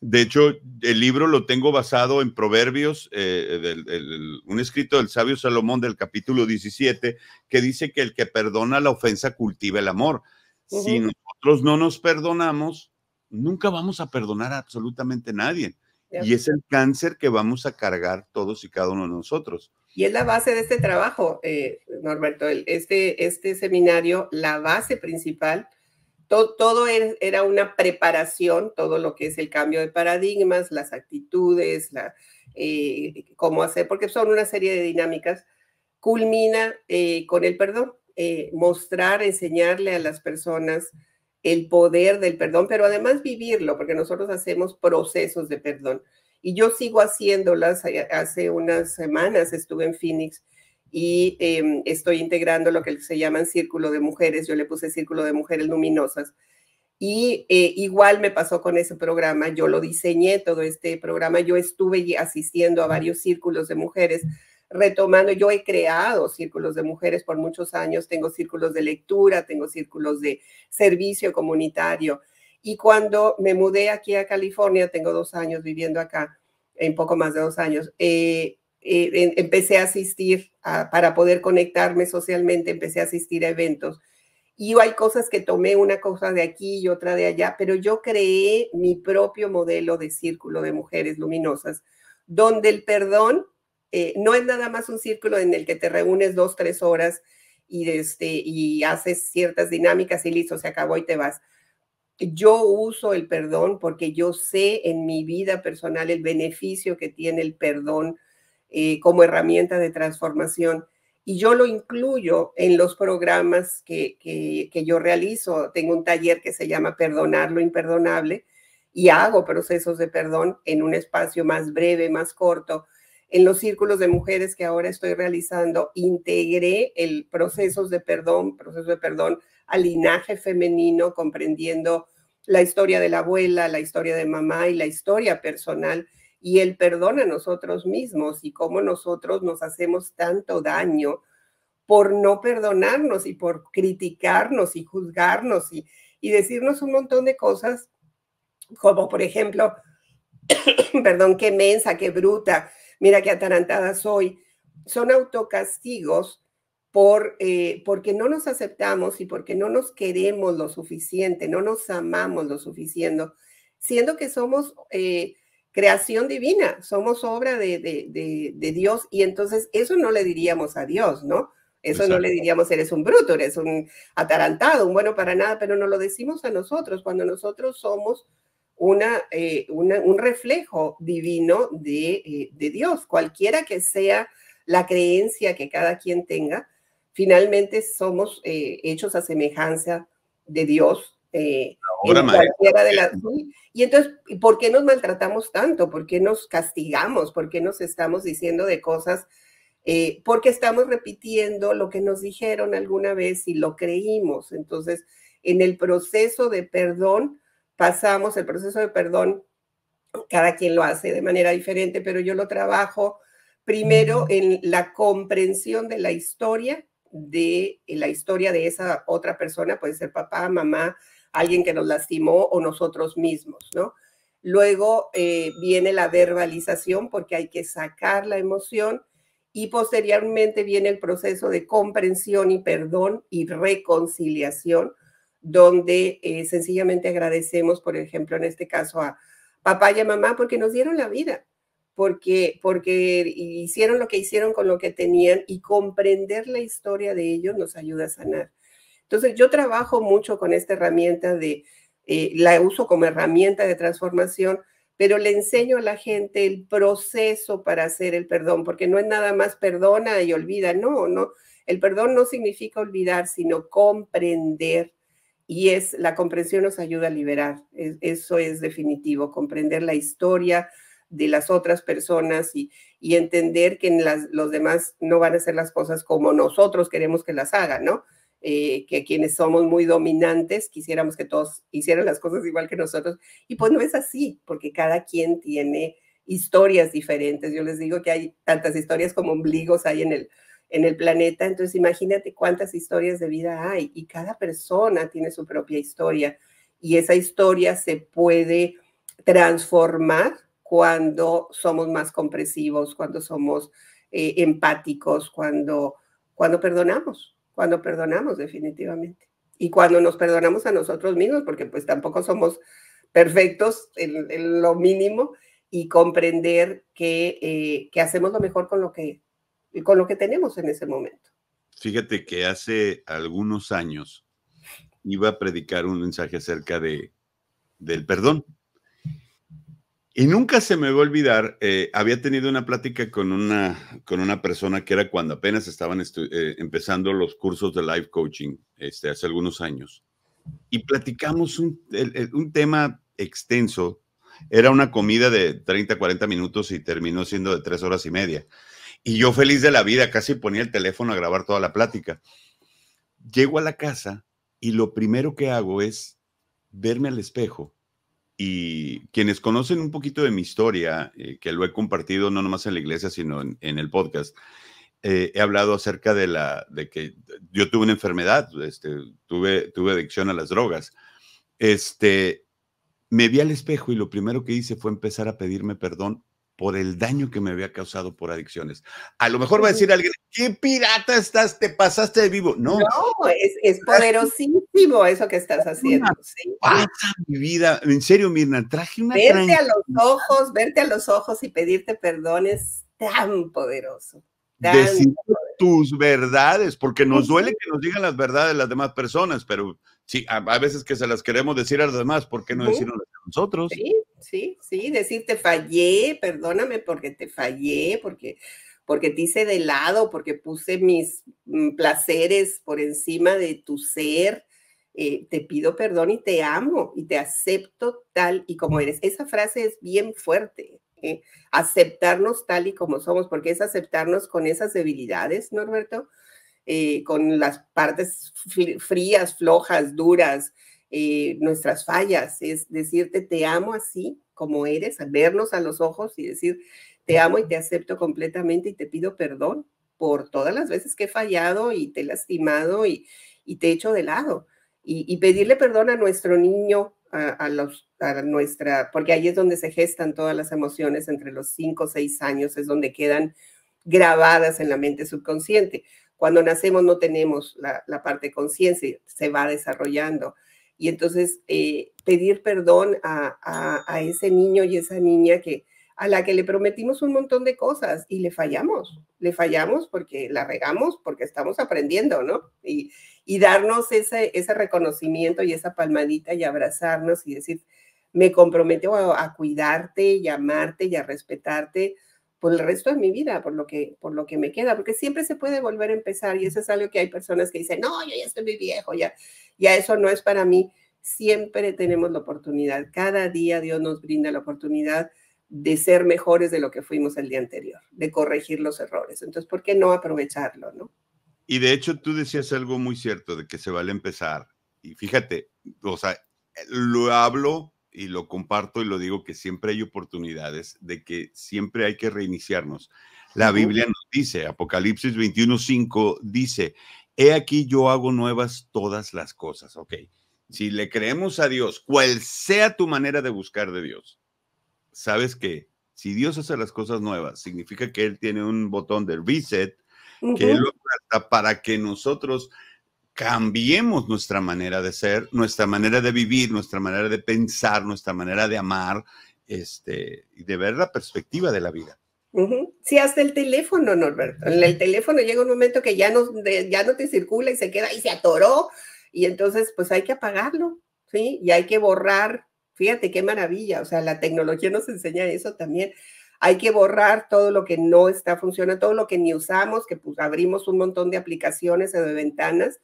S2: De hecho, el libro lo tengo basado en Proverbios, eh, eh, un escrito del sabio Salomón del capítulo 17, que dice que el que perdona la ofensa cultiva el amor. Si nosotros no nos perdonamos, nunca vamos a perdonar a absolutamente nadie. Y es el cáncer que vamos a cargar todos y cada uno de nosotros.
S1: Y es la base de este trabajo, eh, Norberto, este, este seminario, la base principal todo era una preparación, todo lo que es el cambio de paradigmas, las actitudes, la, eh, cómo hacer, porque son una serie de dinámicas, culmina eh, con el perdón, eh, mostrar, enseñarle a las personas el poder del perdón, pero además vivirlo, porque nosotros hacemos procesos de perdón. Y yo sigo haciéndolas, hace unas semanas estuve en Phoenix y em, estoy integrando lo que se llaman círculo de mujeres, yo le puse círculo de mujeres luminosas. Y eh, igual me pasó con ese programa, yo lo diseñé todo este programa, yo estuve asistiendo a varios círculos de mujeres, retomando, yo he creado círculos de mujeres por muchos años, tengo círculos de lectura, tengo círculos de servicio comunitario. Y cuando me mudé aquí a California, tengo dos años viviendo acá, en poco más de dos años, eh, eh, empecé a asistir para poder conectarme socialmente, empecé a asistir a eventos. Y hay cosas que tomé una cosa de aquí y otra de allá, pero yo creé mi propio modelo de círculo de mujeres luminosas, donde el perdón eh, no es nada más un círculo en el que te reúnes dos, tres horas y, este, y haces ciertas dinámicas y listo, se acabó y te vas. Yo uso el perdón porque yo sé en mi vida personal el beneficio que tiene el perdón eh, como herramienta de transformación. Y yo lo incluyo en los programas que, que, yo realizo. Tengo un taller que se llama Perdonar lo imperdonable y hago procesos de perdón en un espacio más breve, más corto. En los círculos de mujeres que ahora estoy realizando, integré el procesos de perdón, proceso de perdón al linaje femenino, comprendiendo la historia de la abuela, la historia de mamá y la historia personal y el perdón a nosotros mismos y cómo nosotros nos hacemos tanto daño por no perdonarnos y por criticarnos y juzgarnos y, decirnos un montón de cosas, como por ejemplo, perdón, qué mensa, qué bruta, mira qué atarantada soy. Son autocastigos por, eh, porque no nos aceptamos y porque no nos queremos lo suficiente, no nos amamos lo suficiente, siendo que somos eh, creación divina, somos obra de, de, Dios y entonces eso no le diríamos a Dios, ¿no? Eso no le diríamos, eres un bruto, eres un atarantado, un bueno para nada, pero no lo decimos a nosotros cuando nosotros somos una, eh, un reflejo divino eh, de Dios, cualquiera que sea la creencia que cada quien tenga, finalmente somos eh, hechos a semejanza de Dios. Eh, y entonces, ¿por qué nos maltratamos tanto? ¿Por qué nos castigamos? ¿Por qué nos estamos diciendo de cosas? Eh, porque estamos repitiendo lo que nos dijeron alguna vez y lo creímos. Entonces, en el proceso de perdón, pasamos el proceso de perdón, cada quien lo hace de manera diferente, pero yo lo trabajo primero en la comprensión de la historia, de la historia de esa otra persona, puede ser papá, mamá, alguien que nos lastimó o nosotros mismos, ¿no? Luego eh, viene la verbalización porque hay que sacar la emoción y posteriormente viene el proceso de comprensión y perdón y reconciliación, donde eh, sencillamente agradecemos, por ejemplo, en este caso a papá y a mamá porque nos dieron la vida, porque, porque hicieron lo que hicieron con lo que tenían y comprender la historia de ellos nos ayuda a sanar. Entonces, yo trabajo mucho con esta herramienta de, eh, la uso como herramienta de transformación, pero le enseño a la gente el proceso para hacer el perdón, porque no es nada más perdona y olvida, no, no. El perdón no significa olvidar, sino comprender. Y es la comprensión nos ayuda a liberar. E, eso es definitivo, comprender la historia de las otras personas y, entender que en los demás no van a hacer las cosas como nosotros queremos que las hagan, ¿no? Eh, que quienes somos muy dominantes quisiéramos que todos hicieran las cosas igual que nosotros. Y pues no es así, porque cada quien tiene historias diferentes. Yo les digo que hay tantas historias como ombligos hay en el, en el planeta. Entonces imagínate cuántas historias de vida hay y cada persona tiene su propia historia y esa historia se puede transformar cuando somos más comprensivos, cuando somos eh, empáticos, cuando, cuando perdonamos cuando perdonamos definitivamente. Y cuando nos perdonamos a nosotros mismos, porque pues tampoco somos perfectos en, lo mínimo, y comprender eh, que, hacemos lo mejor con lo que, con lo que tenemos en ese momento.
S2: Fíjate que hace algunos años iba a predicar un mensaje acerca de, del perdón. Y nunca se me va a olvidar, eh, había tenido una plática con una, con una persona que era cuando apenas estaban eh, empezando los cursos de life coaching, este, hace algunos años, y platicamos un, un tema extenso. Era una comida de 30, 40 minutos y terminó siendo de tres horas y media. Y yo feliz de la vida, casi ponía el teléfono a grabar toda la plática. Llego a la casa y lo primero que hago es verme al espejo y quienes conocen un poquito de mi historia, eh, que lo he compartido no nomás en la iglesia, sino en, el podcast, eh, he hablado acerca de, la, de que yo tuve una enfermedad, este, tuve, tuve adicción a las drogas. Este, me vi al espejo y lo primero que hice fue empezar a pedirme perdón por el daño que me había causado por adicciones. A lo mejor va a decir alguien, ¿qué pirata estás? Te pasaste de vivo. No, es,
S1: poderosísimo eso que estás haciendo.
S2: Pasa mi vida. En serio, Mirna, traje una... Verte a
S1: los ojos, verte a los ojos y pedirte perdón es tan poderoso. Decir
S2: tus verdades, porque nos duele que nos digan las verdades las demás personas, pero sí, a, veces que se las queremos decir a las demás, ¿por qué no decirnos nosotros.
S1: Sí, sí, sí, decirte fallé, perdóname porque te fallé, porque, porque te hice de lado, porque puse mis mm, placeres por encima de tu ser. Eh, te pido perdón y te amo y te acepto tal y como eres. Esa frase es bien fuerte. Eh, aceptarnos tal y como somos, porque es aceptarnos con esas debilidades, Norberto, eh, con las partes frías, flojas, duras, eh, nuestras fallas, es decirte te amo así como eres, vernos a los ojos y decir te amo y te acepto completamente y te pido perdón por todas las veces que he fallado y te he lastimado y, te he hecho de lado. Y, pedirle perdón a nuestro niño, a, nuestra, porque ahí es donde se gestan todas las emociones entre los cinco o seis años, es donde quedan grabadas en la mente subconsciente. Cuando nacemos no tenemos la, la parte conciencia, se va desarrollando y entonces eh, pedir perdón a, ese niño y esa niña que a la que le prometimos un montón de cosas y le fallamos, le fallamos porque la regamos, porque estamos aprendiendo, ¿no? Y, darnos ese, reconocimiento y esa palmadita y abrazarnos y decir, me comprometo a, a cuidarte y a amarte y a respetarte por el resto de mi vida, por lo que, por lo que me queda, porque siempre se puede volver a empezar y eso es algo que hay personas que dicen, no, yo ya estoy muy viejo, ya, ya eso no es para mí. Siempre tenemos la oportunidad, cada día Dios nos brinda la oportunidad de ser mejores de lo que fuimos el día anterior, de corregir los errores. Entonces, ¿por qué no aprovecharlo, no?
S2: Y de hecho, tú decías algo muy cierto de que se vale empezar. Y fíjate, o sea, lo hablo y lo comparto y lo digo que siempre hay oportunidades, de que siempre hay que reiniciarnos. La Biblia nos dice, Apocalipsis 21.5 dice, he aquí yo hago nuevas todas las cosas, ¿ok? Si le creemos a Dios, cual sea tu manera de buscar de Dios, sabes que si Dios hace las cosas nuevas, significa que Él tiene un botón de reset, que Él lo trata para que nosotros cambiemos nuestra manera de ser, nuestra manera de vivir, nuestra manera de pensar, nuestra manera de amar, este, y de ver la perspectiva de la vida.
S1: Sí, hasta el teléfono, Norberto. En el teléfono llega un momento que ya no, ya no te circula y se queda y se atoró. Y entonces, pues hay que apagarlo, ¿sí? Y hay que borrar. Fíjate qué maravilla. O sea, la tecnología nos enseña eso también. Hay que borrar todo lo que no está funcionando, todo lo que ni usamos, que pues abrimos un montón de aplicaciones o de ventanas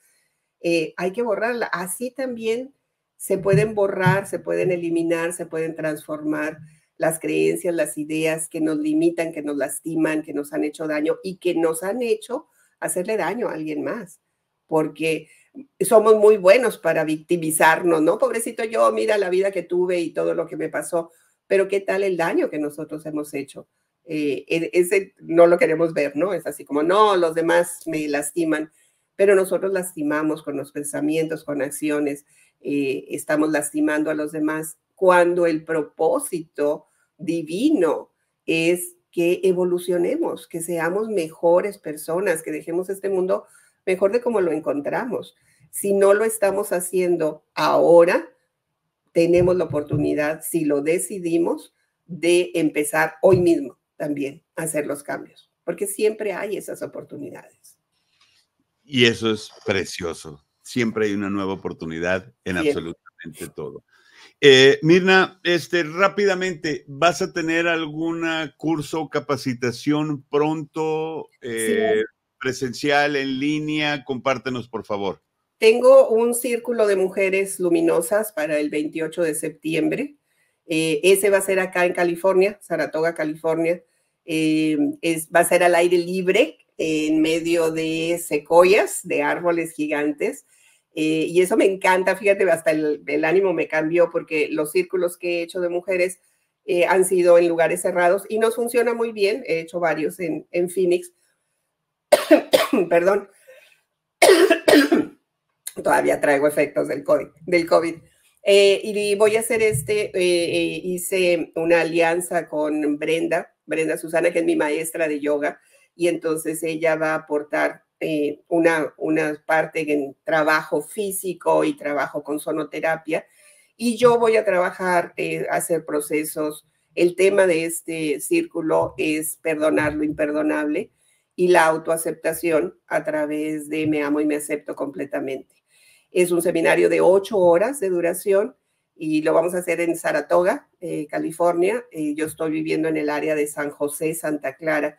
S1: eh, hay que borrarla. Así también se pueden borrar, se pueden eliminar, se pueden transformar las creencias, las ideas que nos limitan, que nos lastiman, que nos han hecho daño y que nos han hecho hacerle daño a alguien más. Porque somos muy buenos para victimizarnos, ¿no? Pobrecito yo, mira la vida que tuve y todo lo que me pasó, pero ¿qué tal el daño que nosotros hemos hecho? Eh, e, ese no lo queremos ver, ¿no? Es así como, no, los demás me lastiman pero nosotros lastimamos con los pensamientos, con acciones, eh, estamos lastimando a los demás cuando el propósito divino es que evolucionemos, que seamos mejores personas, que dejemos este mundo mejor de como lo encontramos. Si no lo estamos haciendo ahora, tenemos la oportunidad, si lo decidimos, de empezar hoy mismo también a hacer los cambios, porque siempre hay esas oportunidades.
S2: Y eso es precioso. Siempre hay una nueva oportunidad en absolutamente todo. Eh, Mirna, este, rápidamente, ¿vas a tener algún curso o capacitación pronto, eh, presencial, en línea? Compártenos, por favor.
S1: Tengo un círculo de mujeres luminosas para el 28 de septiembre. Eh, ese va a ser acá en California, Saratoga, California. es, va a ser al aire libre, en medio de secoyas, de árboles gigantes. Eh, y eso me encanta, fíjate, hasta el, ánimo me cambió porque los círculos que he hecho de mujeres eh, han sido en lugares cerrados y nos funciona muy bien. He hecho varios en, en Phoenix. Perdón. Todavía traigo efectos del COVID. Del COVID. Eh, y voy a hacer este, hice una alianza con Brenda, Brenda Susana, que es mi maestra de yoga y entonces ella va a aportar eh, una, parte en trabajo físico y trabajo con sonoterapia y yo voy a trabajar, eh, hacer procesos. El tema de este círculo es perdonar lo imperdonable y la autoaceptación a través de me amo y me acepto completamente. Es un seminario de ocho horas de duración y lo vamos a hacer en Saratoga, eh, California. yo estoy viviendo en el área de San José, Santa Clara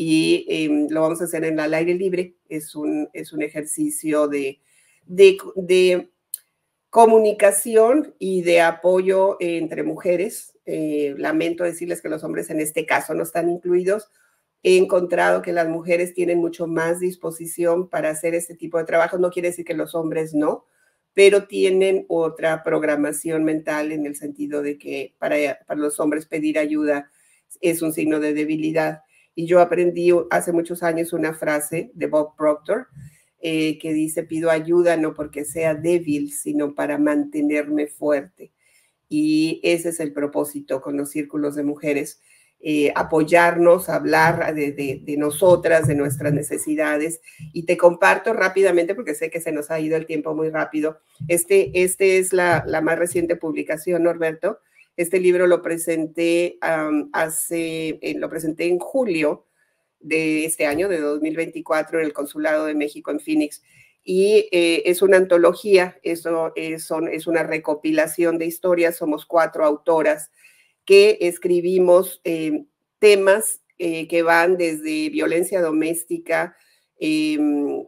S1: y em, lo vamos a hacer en el aire libre. Es un, es un ejercicio de, de, comunicación y de apoyo entre mujeres. Eh, lamento decirles que los hombres en este caso no están incluidos. He encontrado que las mujeres tienen mucho más disposición para hacer este tipo de trabajo. No quiere decir que los hombres no, pero tienen otra programación mental en el sentido de que para, para los hombres pedir ayuda es un signo de debilidad. Y yo aprendí hace muchos años una frase de Bob Proctor eh, que dice, pido ayuda no porque sea débil, sino para mantenerme fuerte. Y ese es el propósito con los círculos de mujeres, eh, apoyarnos, hablar de, nosotras, de nuestras necesidades. Y te comparto rápidamente, porque sé que se nos ha ido el tiempo muy rápido, este, este es la más reciente publicación, Norberto, este libro lo presenté hace, eh, lo presenté en julio de este año, de 2024, en el Consulado de México en Phoenix. Y eh, es una antología, eso es, una recopilación de historias. Somos cuatro autoras que escribimos eh, temas que van desde violencia doméstica, em,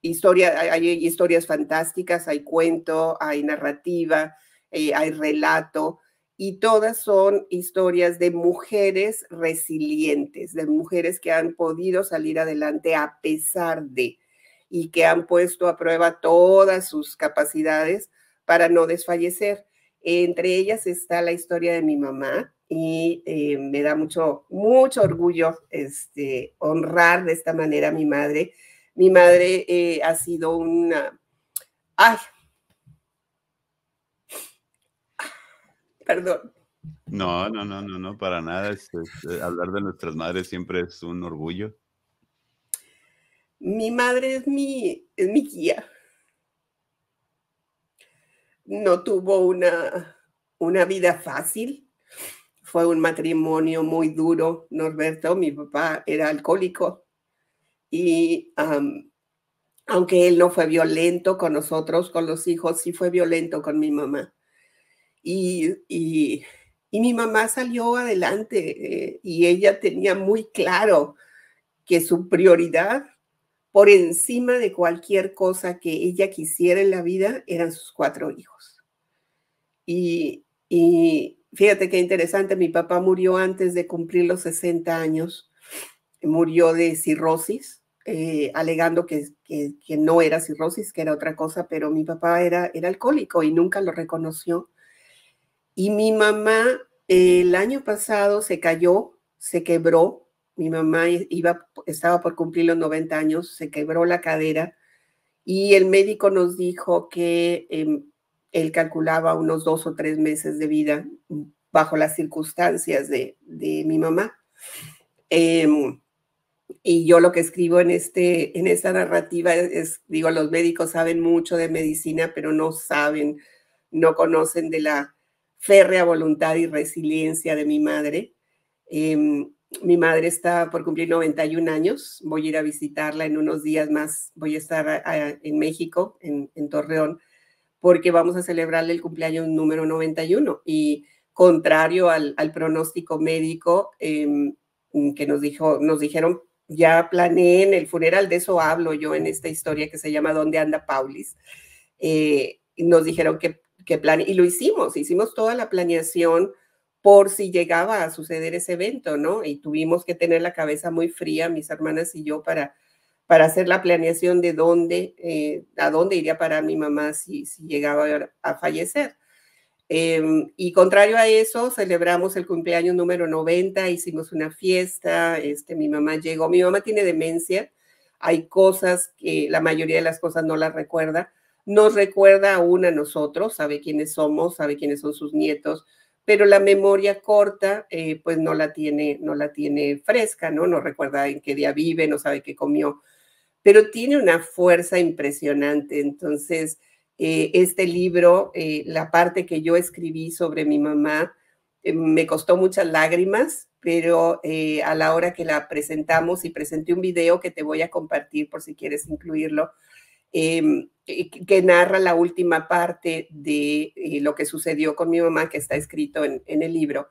S1: historia, hay historias fantásticas, hay cuento, hay narrativa, hay relato, y todas son historias de mujeres resilientes, de mujeres que han podido salir adelante a pesar de y que han puesto a prueba todas sus capacidades para no desfallecer. Entre ellas está la historia de mi mamá y eh, me da mucho, mucho orgullo este, honrar de esta manera a mi madre. Mi madre eh, ha sido una, ay, Perdón.
S2: No, no, no, no, no, para nada. Este, este, hablar de nuestras madres siempre es un orgullo.
S1: Mi madre es mi, es mi guía. No tuvo una, una vida fácil. Fue un matrimonio muy duro, Norberto. Mi papá era alcohólico y aunque él no fue violento con nosotros, con los hijos, sí fue violento con mi mamá y, mi mamá salió adelante eh, y ella tenía muy claro que su prioridad por encima de cualquier cosa que ella quisiera en la vida eran sus cuatro hijos. Y, fíjate qué interesante, mi papá murió antes de cumplir los 60 años, murió de cirrosis, eh, alegando que, que, no era cirrosis, que era otra cosa, pero mi papá era, era alcohólico y nunca lo reconoció. Y mi mamá el año pasado se cayó, se quebró. Mi mamá iba, estaba por cumplir los 90 años, se quebró la cadera y el médico nos dijo que em, él calculaba unos dos o tres meses de vida bajo las circunstancias de, mi mamá. Em, y yo lo que escribo en, este, en esta narrativa es, digo, los médicos saben mucho de medicina, pero no saben, no conocen de la férrea voluntad y resiliencia de mi madre. Em, mi madre está por cumplir 91 años, voy a ir a visitarla en unos días más, voy a estar en México, en, Torreón, porque vamos a celebrarle el cumpleaños número 91 y contrario al, pronóstico médico em, que nos, dijo, nos dijeron, ya planeen el funeral, de eso hablo yo en esta historia que se llama ¿Dónde anda Paulis? Eh, nos dijeron que y lo hicimos, hicimos toda la planeación por si llegaba a suceder ese evento, ¿no? Y tuvimos que tener la cabeza muy fría, mis hermanas y yo, para, para hacer la planeación de dónde, eh, a dónde iría para mi mamá si, si llegaba a fallecer. Em, y contrario a eso, celebramos el cumpleaños número 90, hicimos una fiesta, este, mi mamá llegó, mi mamá tiene demencia, hay cosas que la mayoría de las cosas no las recuerda, nos recuerda aún a nosotros, sabe quiénes somos, sabe quiénes son sus nietos, pero la memoria corta, eh, pues no la tiene, no la tiene fresca, ¿no? No recuerda en qué día vive, no sabe qué comió, pero tiene una fuerza impresionante. Entonces, eh, este libro, eh, la parte que yo escribí sobre mi mamá, me costó muchas lágrimas, pero a la hora que la presentamos y presenté un video que te voy a compartir por si quieres incluirlo, em, que narra la última parte de eh, lo que sucedió con mi mamá, que está escrito en, el libro,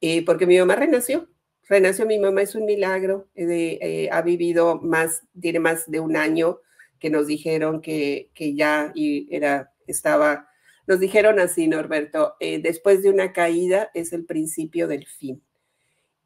S1: eh, porque mi mamá renació, renació, mi mamá es un milagro, eh, ha vivido más, tiene más de un año que nos dijeron que, ya y era, estaba, nos dijeron así, Norberto, después de una caída es el principio del fin.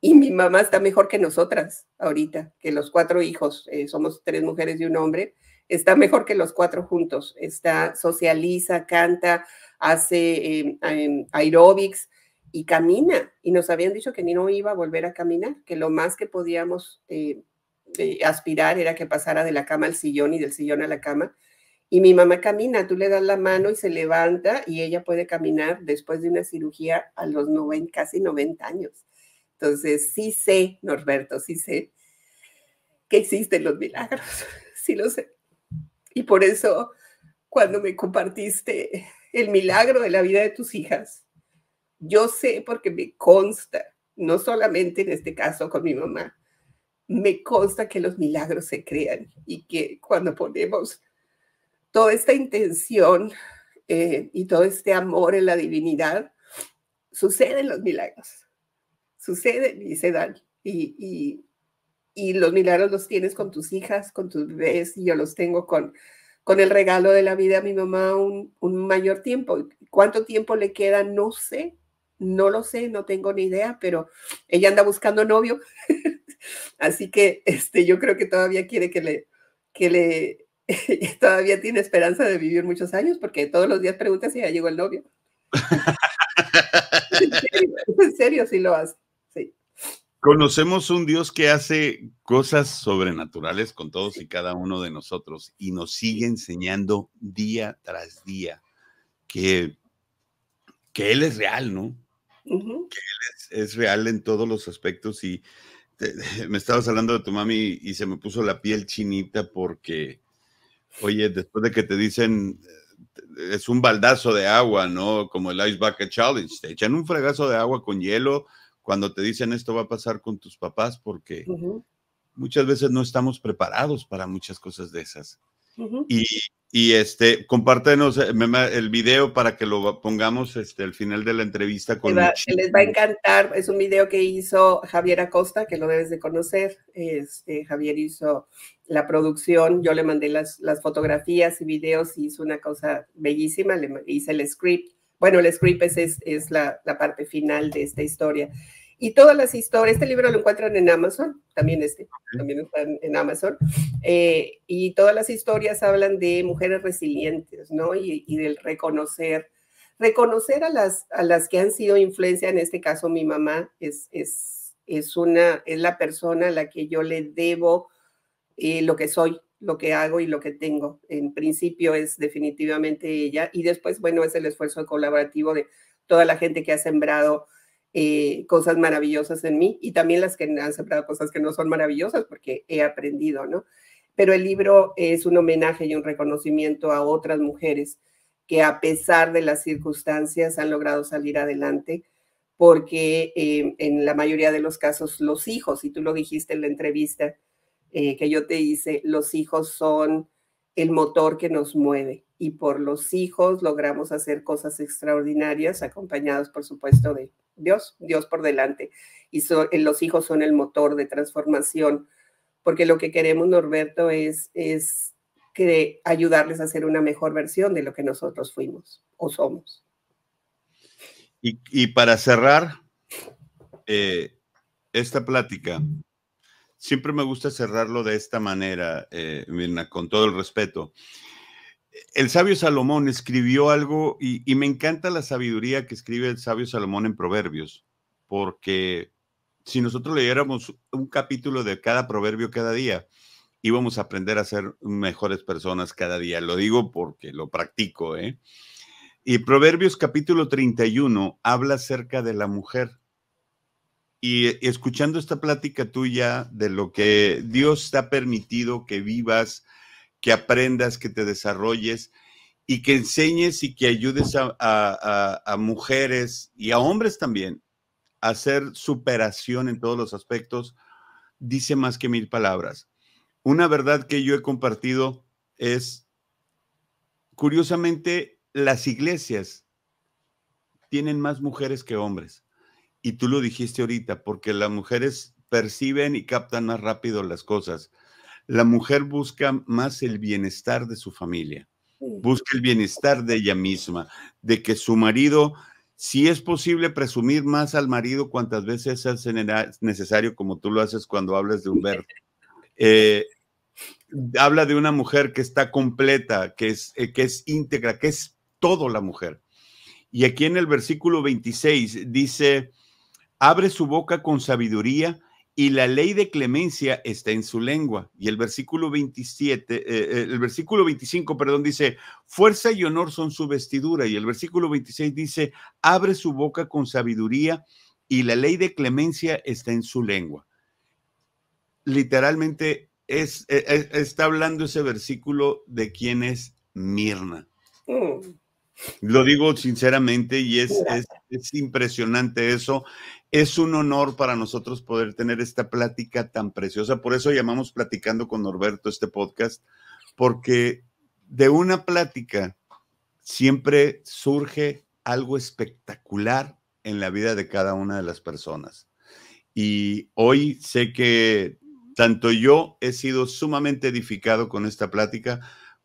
S1: Y mi mamá está mejor que nosotras ahorita, que los cuatro hijos, somos tres mujeres y un hombre, está mejor que los cuatro juntos. Está, socializa, canta, hace em, em, aeróbics y camina. Y nos habían dicho que ni no iba a volver a caminar, que lo más que podíamos eh, eh, aspirar era que pasara de la cama al sillón y del sillón a la cama. Y mi mamá camina, tú le das la mano y se levanta y ella puede caminar después de una cirugía a los casi 90 años. Entonces, sí sé, Norberto, sí sé que existen los milagros, sí lo sé. Y por eso, cuando me compartiste el milagro de la vida de tus hijas, yo sé porque me consta, no solamente en este caso con mi mamá, me consta que los milagros se crean y que cuando ponemos toda esta intención eh, y todo este amor en la divinidad, suceden los milagros, suceden y se dan. y y los milagros los tienes con tus hijas, con tus bebés, y yo los tengo con, con el regalo de la vida a mi mamá un, un mayor tiempo. ¿Cuánto tiempo le queda? No sé, no lo sé, no tengo ni idea, pero ella anda buscando novio, así que este, yo creo que todavía quiere que le, que le, todavía tiene esperanza de vivir muchos años, porque todos los días pregunta si ya llegó el novio. en serio, si lo hace.
S2: Conocemos un Dios que hace cosas sobrenaturales con todos y cada uno de nosotros y nos sigue enseñando día tras día que, que Él es real, ¿no? Que Él es, real en todos los aspectos y me estabas hablando de tu mami y se me puso la piel chinita porque, oye, después de que te dicen eh, es un baldazo de agua, ¿no? Como el Ice Bucket Challenge, te echan un fregazo de agua con hielo cuando te dicen esto va a pasar con tus papás porque muchas veces no estamos preparados para muchas cosas de esas. y, este, compártenos eh, el video para que lo pongamos este, al final de la entrevista con... él les va a
S1: encantar, es un video que hizo Javier Acosta, que lo debes de conocer. Este, Javier hizo la producción, yo le mandé las, las fotografías y videos y hizo una cosa bellísima, le hice el script bueno, el script es, la, parte final de esta historia. Y todas las historias, este libro lo encuentran en Amazon, también este, también está en Amazon, eh, y todas las historias hablan de mujeres resilientes, ¿no? Y, del reconocer, reconocer a las, a las que han sido influencia, en este caso mi mamá, es, es, es, una, es la persona a la que yo le debo eh, lo que soy, lo que hago y lo que tengo. En principio es definitivamente ella y después, bueno, es el esfuerzo colaborativo de toda la gente que ha sembrado eh, cosas maravillosas en mí y también las que han sembrado cosas que no son maravillosas porque he aprendido, ¿no? Pero el libro es un homenaje y un reconocimiento a otras mujeres que a pesar de las circunstancias han logrado salir adelante porque eh, en la mayoría de los casos los hijos, y tú lo dijiste en la entrevista, eh, que yo te hice, los hijos son el motor que nos mueve y por los hijos logramos hacer cosas extraordinarias, acompañados, por supuesto, de Dios, Dios por delante. Y eh, los hijos son el motor de transformación, porque lo que queremos, Norberto, es, es que ayudarles a ser una mejor versión de lo que nosotros fuimos o somos.
S2: Y, para cerrar eh, esta plática, siempre me gusta cerrarlo de esta manera, eh, con todo el respeto. El sabio Salomón escribió algo y, y, me encanta la sabiduría que escribe el sabio Salomón en Proverbios, porque si nosotros leyéramos un capítulo de cada proverbio cada día, íbamos a aprender a ser mejores personas cada día. Lo digo porque lo practico, ¿eh? Y Proverbios capítulo 31 habla acerca de la mujer y escuchando esta plática tuya de lo que Dios te ha permitido que vivas, que aprendas, que te desarrolles y que enseñes y que ayudes a, a, mujeres y a hombres también a hacer superación en todos los aspectos, dice más que mil palabras. Una verdad que yo he compartido es, curiosamente, las iglesias tienen más mujeres que hombres y tú lo dijiste ahorita, porque las mujeres perciben y captan más rápido las cosas. La mujer busca más el bienestar de su familia, busca el bienestar de ella misma, de que su marido, si es posible, presumir más al marido cuantas veces es necesario, como tú lo haces cuando hablas de Humberto. Eh, habla de una mujer que está completa, que es, eh, que es íntegra, que es todo la mujer. Y aquí en el versículo 26 dice, abre su boca con sabiduría y la ley de clemencia está en su lengua. Y el versículo 27, eh, eh, el versículo 25, perdón, dice, fuerza y honor son su vestidura. Y el versículo 26 dice, abre su boca con sabiduría y la ley de clemencia está en su lengua. Literalmente es, e, e, está hablando ese versículo de quién es Mirna. Mm. Lo digo sinceramente y es, impresionante eso. Es un honor para nosotros poder tener esta plática tan preciosa. Por eso llamamos Platicando con Norberto este podcast, porque de una plática siempre surge algo espectacular en la vida de cada una de las personas. Y hoy sé que tanto yo he sido sumamente edificado con esta plática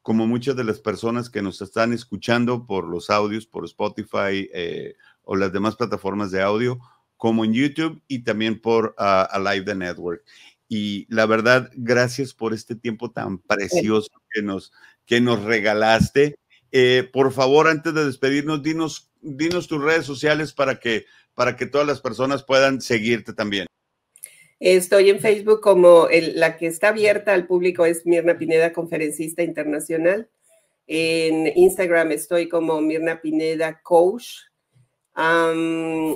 S2: como muchas de las personas que nos están escuchando por los audios, por Spotify eh, o las demás plataformas de audio, como en YouTube y también por Alive ah, the Network. Y la verdad, gracias por este tiempo tan precioso que nos, que nos regalaste. Eh, por favor, antes de despedirnos, dinos, dinos tus redes sociales para que, para que todas las personas puedan seguirte también.
S1: Estoy en Facebook como la que está abierta al público es Mirna Pineda, conferencista internacional. En Instagram estoy como Mirna Pineda Coach.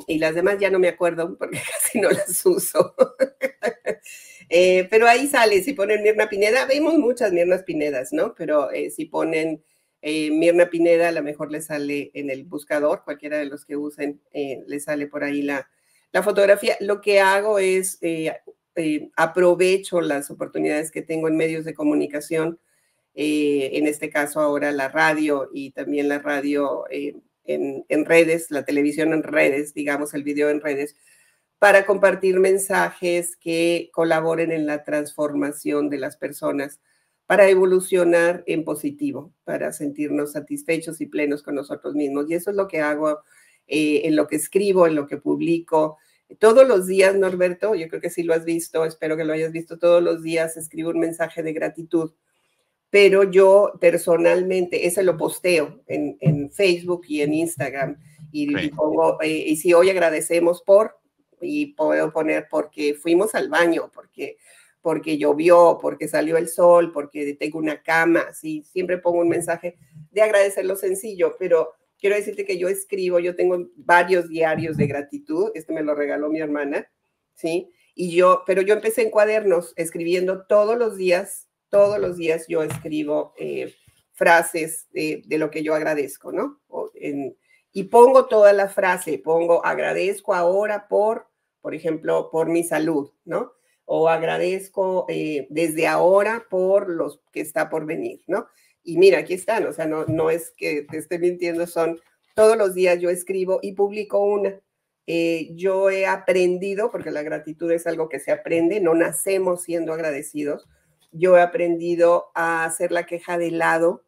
S1: y las demás ya no me acuerdo porque casi no las uso. Eh, pero ahí sale, si ponen Mirna Pineda, vemos muchas Mirnas Pinedas, ¿no? Pero eh, si ponen eh, Mirna Pineda, a lo mejor le sale en el buscador, cualquiera de los que usen, le sale por ahí la, la fotografía, lo que hago es eh, eh, aprovecho las oportunidades que tengo en medios de comunicación, eh, en este caso ahora la radio y también la radio en, en redes, la televisión en redes, digamos el video en redes, para compartir mensajes que colaboren en la transformación de las personas para evolucionar en positivo, para sentirnos satisfechos y plenos con nosotros mismos. Y eso es lo que hago eh, en lo que escribo, en lo que publico. Todos los días, Norberto, yo creo que sí lo has visto, espero que lo hayas visto todos los días, escribo un mensaje de gratitud, pero yo personalmente, ese lo posteo en, Facebook y en Instagram y, eh, y si hoy agradecemos por, y puedo poner porque fuimos al baño, porque porque llovió, porque salió el sol, porque tengo una cama, sí, siempre pongo un mensaje de agradecer lo sencillo, pero Quiero decirte que yo escribo, yo tengo varios diarios de gratitud, este me lo regaló mi hermana, ¿sí? Y yo, pero yo empecé en cuadernos, escribiendo todos los días, todos los días yo escribo eh, frases eh, de, lo que yo agradezco, ¿no? y pongo toda la frase, pongo agradezco ahora por, por ejemplo, por mi salud, ¿no? O agradezco eh, desde ahora por los que está por venir, ¿no? y mira, aquí están, o sea, no, no es que te esté mintiendo, son todos los días yo escribo y publico una. Eh, yo he aprendido, porque la gratitud es algo que se aprende, no nacemos siendo agradecidos. Yo he aprendido a hacer la queja de lado,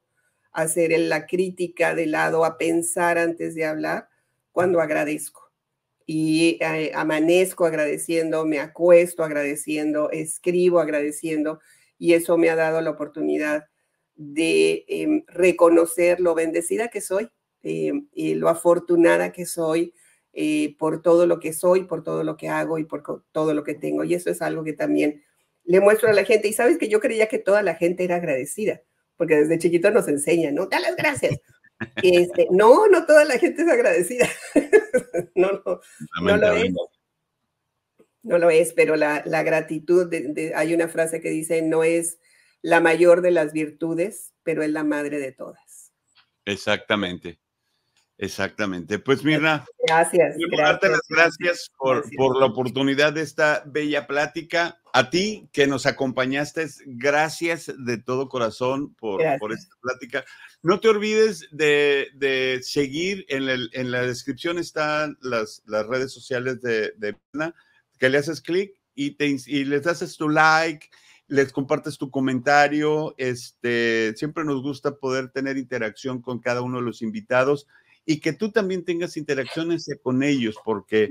S1: a hacer la crítica de lado, a pensar antes de hablar cuando agradezco. Y eh, amanezco agradeciendo, me acuesto agradeciendo, escribo agradeciendo, y eso me ha dado la oportunidad de em, reconocer lo bendecida que soy em, y lo afortunada que soy eh, por todo lo que soy, por todo lo que hago y por todo lo que tengo. Y eso es algo que también le muestro a la gente. Y sabes que yo creía que toda la gente era agradecida, porque desde chiquito nos enseña, ¿no? Da las gracias. Este, no, no toda la gente es agradecida. no, no, no lo es. No lo es, pero la, gratitud, de, hay una frase que dice, no es la mayor de las virtudes, pero es la madre de todas.
S2: Exactamente. Exactamente. Pues Mirna,
S1: gracias. las gracias, por, la
S2: oportunidad de esta bella plática. A ti que nos acompañaste, gracias de todo corazón por, por esta plática. No te olvides de, seguir, en, la descripción están las, las redes sociales de, de Mirna, que le haces clic y, y les haces tu like les compartes tu comentario. Este, siempre nos gusta poder tener interacción con cada uno de los invitados y que tú también tengas interacciones con ellos, porque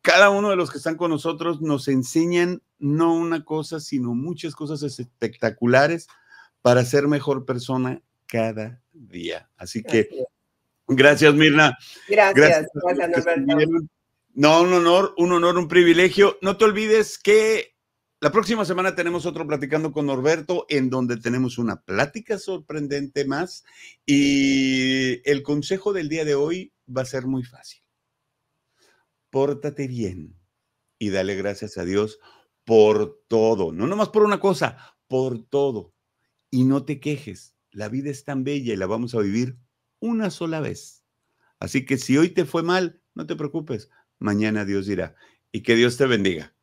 S2: cada uno de los que están con nosotros nos enseñan no una cosa, sino muchas cosas espectaculares para ser mejor persona cada día. Así que gracias, Mirna. gracias No, un honor, un honor, un privilegio. No te olvides que la próxima semana tenemos otro platicando con Norberto, en donde tenemos una plática sorprendente más. Y el consejo del día de hoy va a ser muy fácil. Pórtate bien y dale gracias a Dios por todo. No nomás por una cosa, por todo. Y no te quejes. La vida es tan bella y la vamos a vivir una sola vez. Así que si hoy te fue mal, no te preocupes. Mañana Dios dirá. Y que Dios te bendiga.